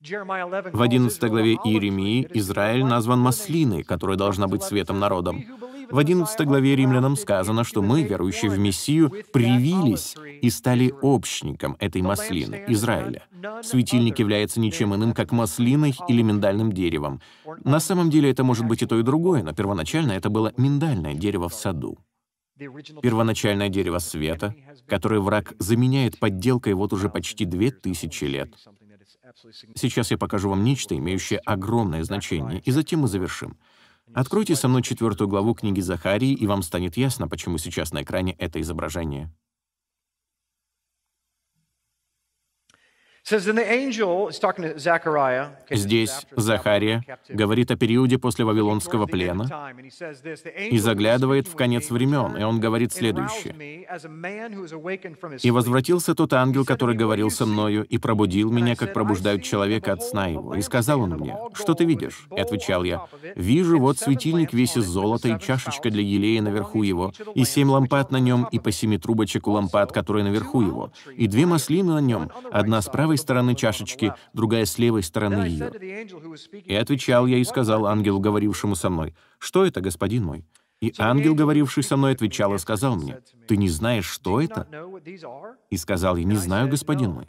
В 11 главе Иеремии Израиль назван маслиной, которая должна быть светом народом. В 11 главе римлянам сказано, что мы, верующие в Мессию, привились и стали общником этой маслины, Израиля. Светильник является ничем иным, как маслиной или миндальным деревом. На самом деле это может быть и то, и другое, но первоначально это было миндальное дерево в саду. Первоначальное дерево света, которое враг заменяет подделкой вот уже почти две тысячи лет. Сейчас я покажу вам нечто, имеющее огромное значение, и затем мы завершим. Откройте со мной четвертую главу книги Захарии, и вам станет ясно, почему сейчас на экране это изображение. Здесь Захария говорит о периоде после Вавилонского плена и заглядывает в конец времен, и он говорит следующее. «И возвратился тот ангел, который говорил со мною, и пробудил меня, как пробуждают человека от сна его. И сказал он мне, «Что ты видишь?» И отвечал я, «Вижу, вот светильник весь из золота, и чашечка для елея наверху его, и семь лампад на нем, и по семи трубочек у лампад, которые наверху его, и две маслины на нем, одна справа правой стороны чашечки, другая с левой стороны ее. И отвечал я и сказал ангелу, говорившему со мной, «Что это, господин мой?» И ангел, говоривший со мной, отвечал и сказал мне, «Ты не знаешь, что это?» И сказал я, «Не знаю, господин мой».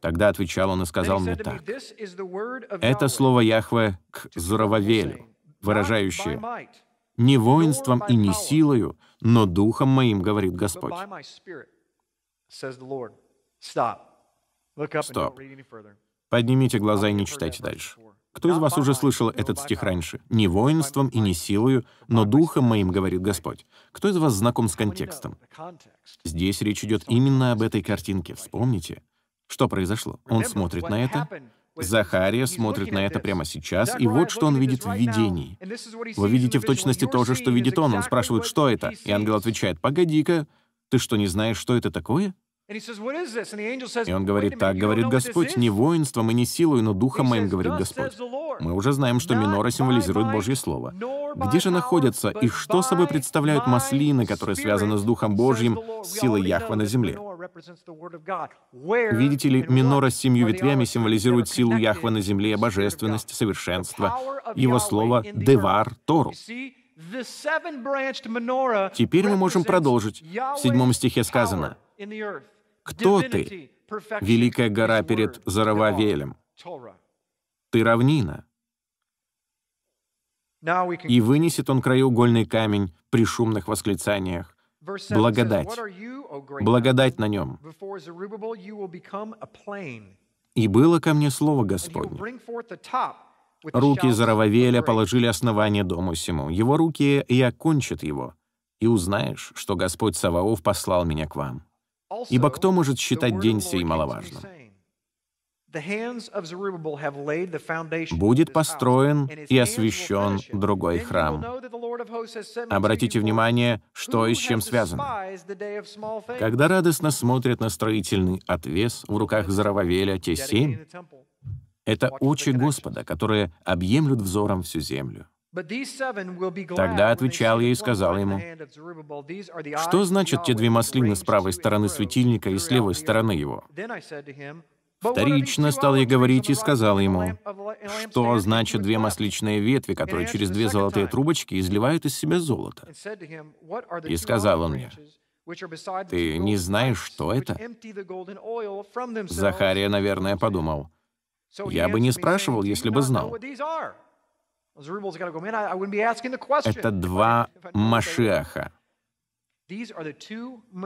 Тогда отвечал он и сказал мне так, «Это слово Яхве к Зуровавелю, выражающее, «Не воинством и не силою, но духом моим, говорит Господь». Stop. Стоп. Поднимите глаза и не читайте дальше. Кто из вас уже слышал этот стих раньше? «Не воинством и не силою, но духом моим, говорит Господь». Кто из вас знаком с контекстом? Здесь речь идет именно об этой картинке. Вспомните, что произошло. Он смотрит на это, Захария смотрит на это прямо сейчас, и вот что он видит в видении. Вы видите в точности то же, что видит он. Он спрашивает, что это? И ангел отвечает, «Погоди-ка, ты что, не знаешь, что это такое?» И он говорит, так говорит Господь, не воинством и не силой, но духом моим, говорит Господь. Мы уже знаем, что минора символизирует Божье Слово. Где же находятся и что собой представляют маслины, которые связаны с Духом Божьим, с силой Яхва на земле? Видите ли, минора с семью ветвями символизирует силу Яхва на земле, божественность, совершенство. Его слово «девар» — Тору. Теперь мы можем продолжить. В седьмом стихе сказано — кто ты, великая гора перед Зарававелем? Ты равнина. И вынесет он краеугольный камень при шумных восклицаниях. Благодать. Благодать на нем. И было ко мне слово Господне. Руки Зарававеля положили основание дому сему. Его руки и окончат его. И узнаешь, что Господь Саваоф послал меня к вам. Ибо кто может считать день сей маловажным? Будет построен и освящен другой храм. Обратите внимание, что и с чем связано. Когда радостно смотрят на строительный отвес в руках Зарававеля те семь, это очи Господа, которые объемлют взором всю землю. Тогда отвечал я и сказал ему, «Что значат те две маслины с правой стороны светильника и с левой стороны его?» Вторично стал я говорить и сказал ему, что значат две масличные ветви, которые через две золотые трубочки изливают из себя золото. И сказал он мне, «Ты не знаешь, что это?» Захария, наверное, подумал, «Я бы не спрашивал, если бы знал». Это два Машеха.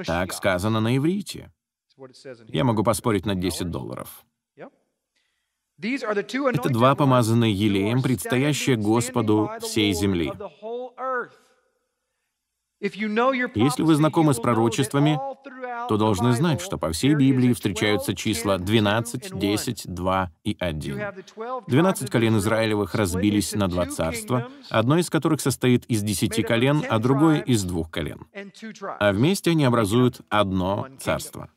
Так сказано на иврите. Я могу поспорить на 10 долларов. Это два помазанные елеем, предстоящие Господу всей земли. Если вы знакомы с пророчествами, то должны знать, что по всей Библии встречаются числа 12, 10, 2 и 1. 12 колен Израилевых разбились на два царства, одно из которых состоит из 10 колен, а другое — из двух колен. А вместе они образуют одно царство.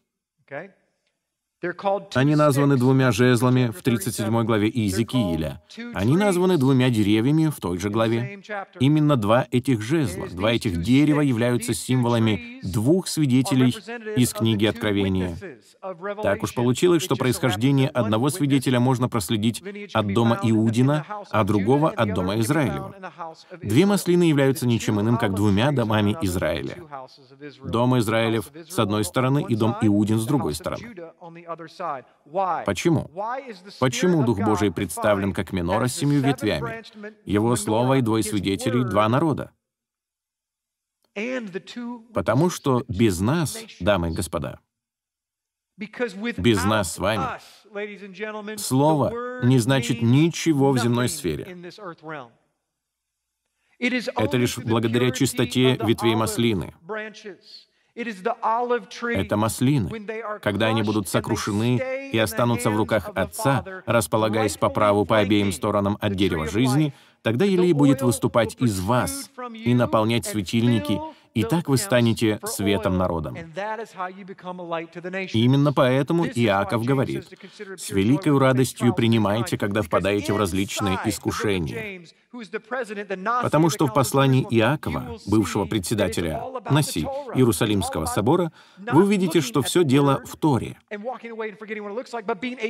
Они названы двумя жезлами в 37 главе Иезекииля. Они названы двумя деревьями в той же главе. Именно два этих жезла, два этих дерева являются символами двух свидетелей из книги Откровения. Так уж получилось, что происхождение одного свидетеля можно проследить от дома Иудина, а другого — от дома Израилева. Две маслины являются ничем иным, как двумя домами Израиля. Дом Израилев с одной стороны и дом Иудин с другой стороны. Почему? Почему Дух Божий представлен как минора с семью ветвями? Его слово и двое свидетелей — два народа. Потому что без нас, дамы и господа, без нас с вами, слово не значит ничего в земной сфере. Это лишь благодаря чистоте ветвей маслины, это маслины. Когда они будут сокрушены и останутся в руках Отца, располагаясь по праву по обеим сторонам от дерева жизни, тогда елей будет выступать из вас и наполнять светильники, и так вы станете светом народом. Именно поэтому Иаков говорит, «С великой радостью принимайте, когда впадаете в различные искушения». Потому что в послании Иакова, бывшего председателя Наси Иерусалимского собора, вы увидите, что все дело в Торе.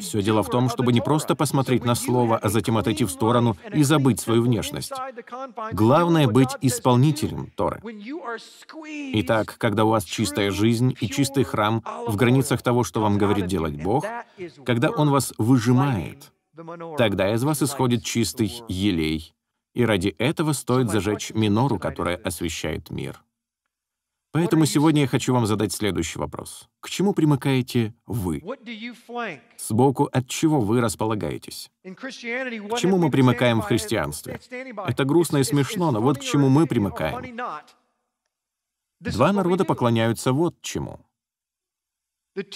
Все дело в том, чтобы не просто посмотреть на слово, а затем отойти в сторону и забыть свою внешность. Главное — быть исполнителем Торы. Итак, когда у вас чистая жизнь и чистый храм в границах того, что вам говорит делать Бог, когда Он вас выжимает, тогда из вас исходит чистый елей, и ради этого стоит зажечь минору, которая освещает мир. Поэтому сегодня я хочу вам задать следующий вопрос. К чему примыкаете вы? Сбоку от чего вы располагаетесь? К чему мы примыкаем в христианстве? Это грустно и смешно, но вот к чему мы примыкаем. Два народа поклоняются вот чему. Вот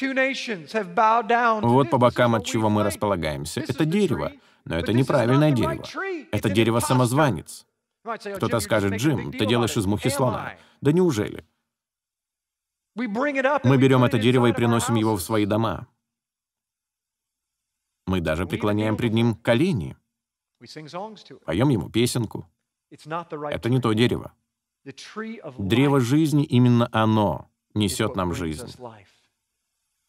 по бокам, от чего мы располагаемся, это дерево, но это неправильное дерево. Это дерево-самозванец. Oh, Кто-то скажет, «Джим, ты делаешь из мухи слона». Да неужели? Мы берем это дерево и приносим его в свои дома. Мы даже преклоняем пред ним колени. Поем ему песенку. Это не то дерево. Древо жизни именно оно несет нам жизнь.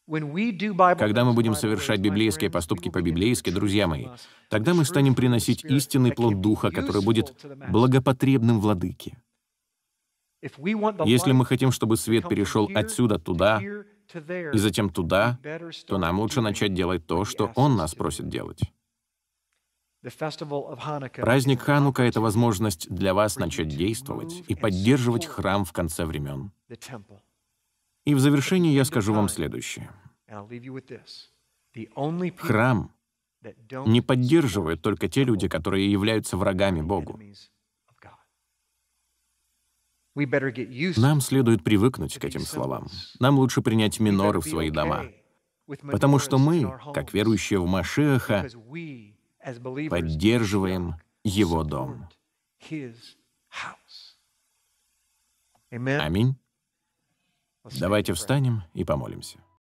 Когда мы будем совершать библейские поступки по-библейски, друзья мои, тогда мы станем приносить истинный плод Духа, который будет благопотребным владыке. Если мы хотим, чтобы свет перешел отсюда туда и затем туда, то нам лучше начать делать то, что Он нас просит делать. Праздник Ханука — это возможность для вас начать действовать и поддерживать храм в конце времен. И в завершении я скажу вам следующее. Храм не поддерживают только те люди, которые являются врагами Богу. Нам следует привыкнуть к этим словам. Нам лучше принять миноры в свои дома. Потому что мы, как верующие в Машиаха, поддерживаем его дом. Аминь. Давайте встанем и помолимся.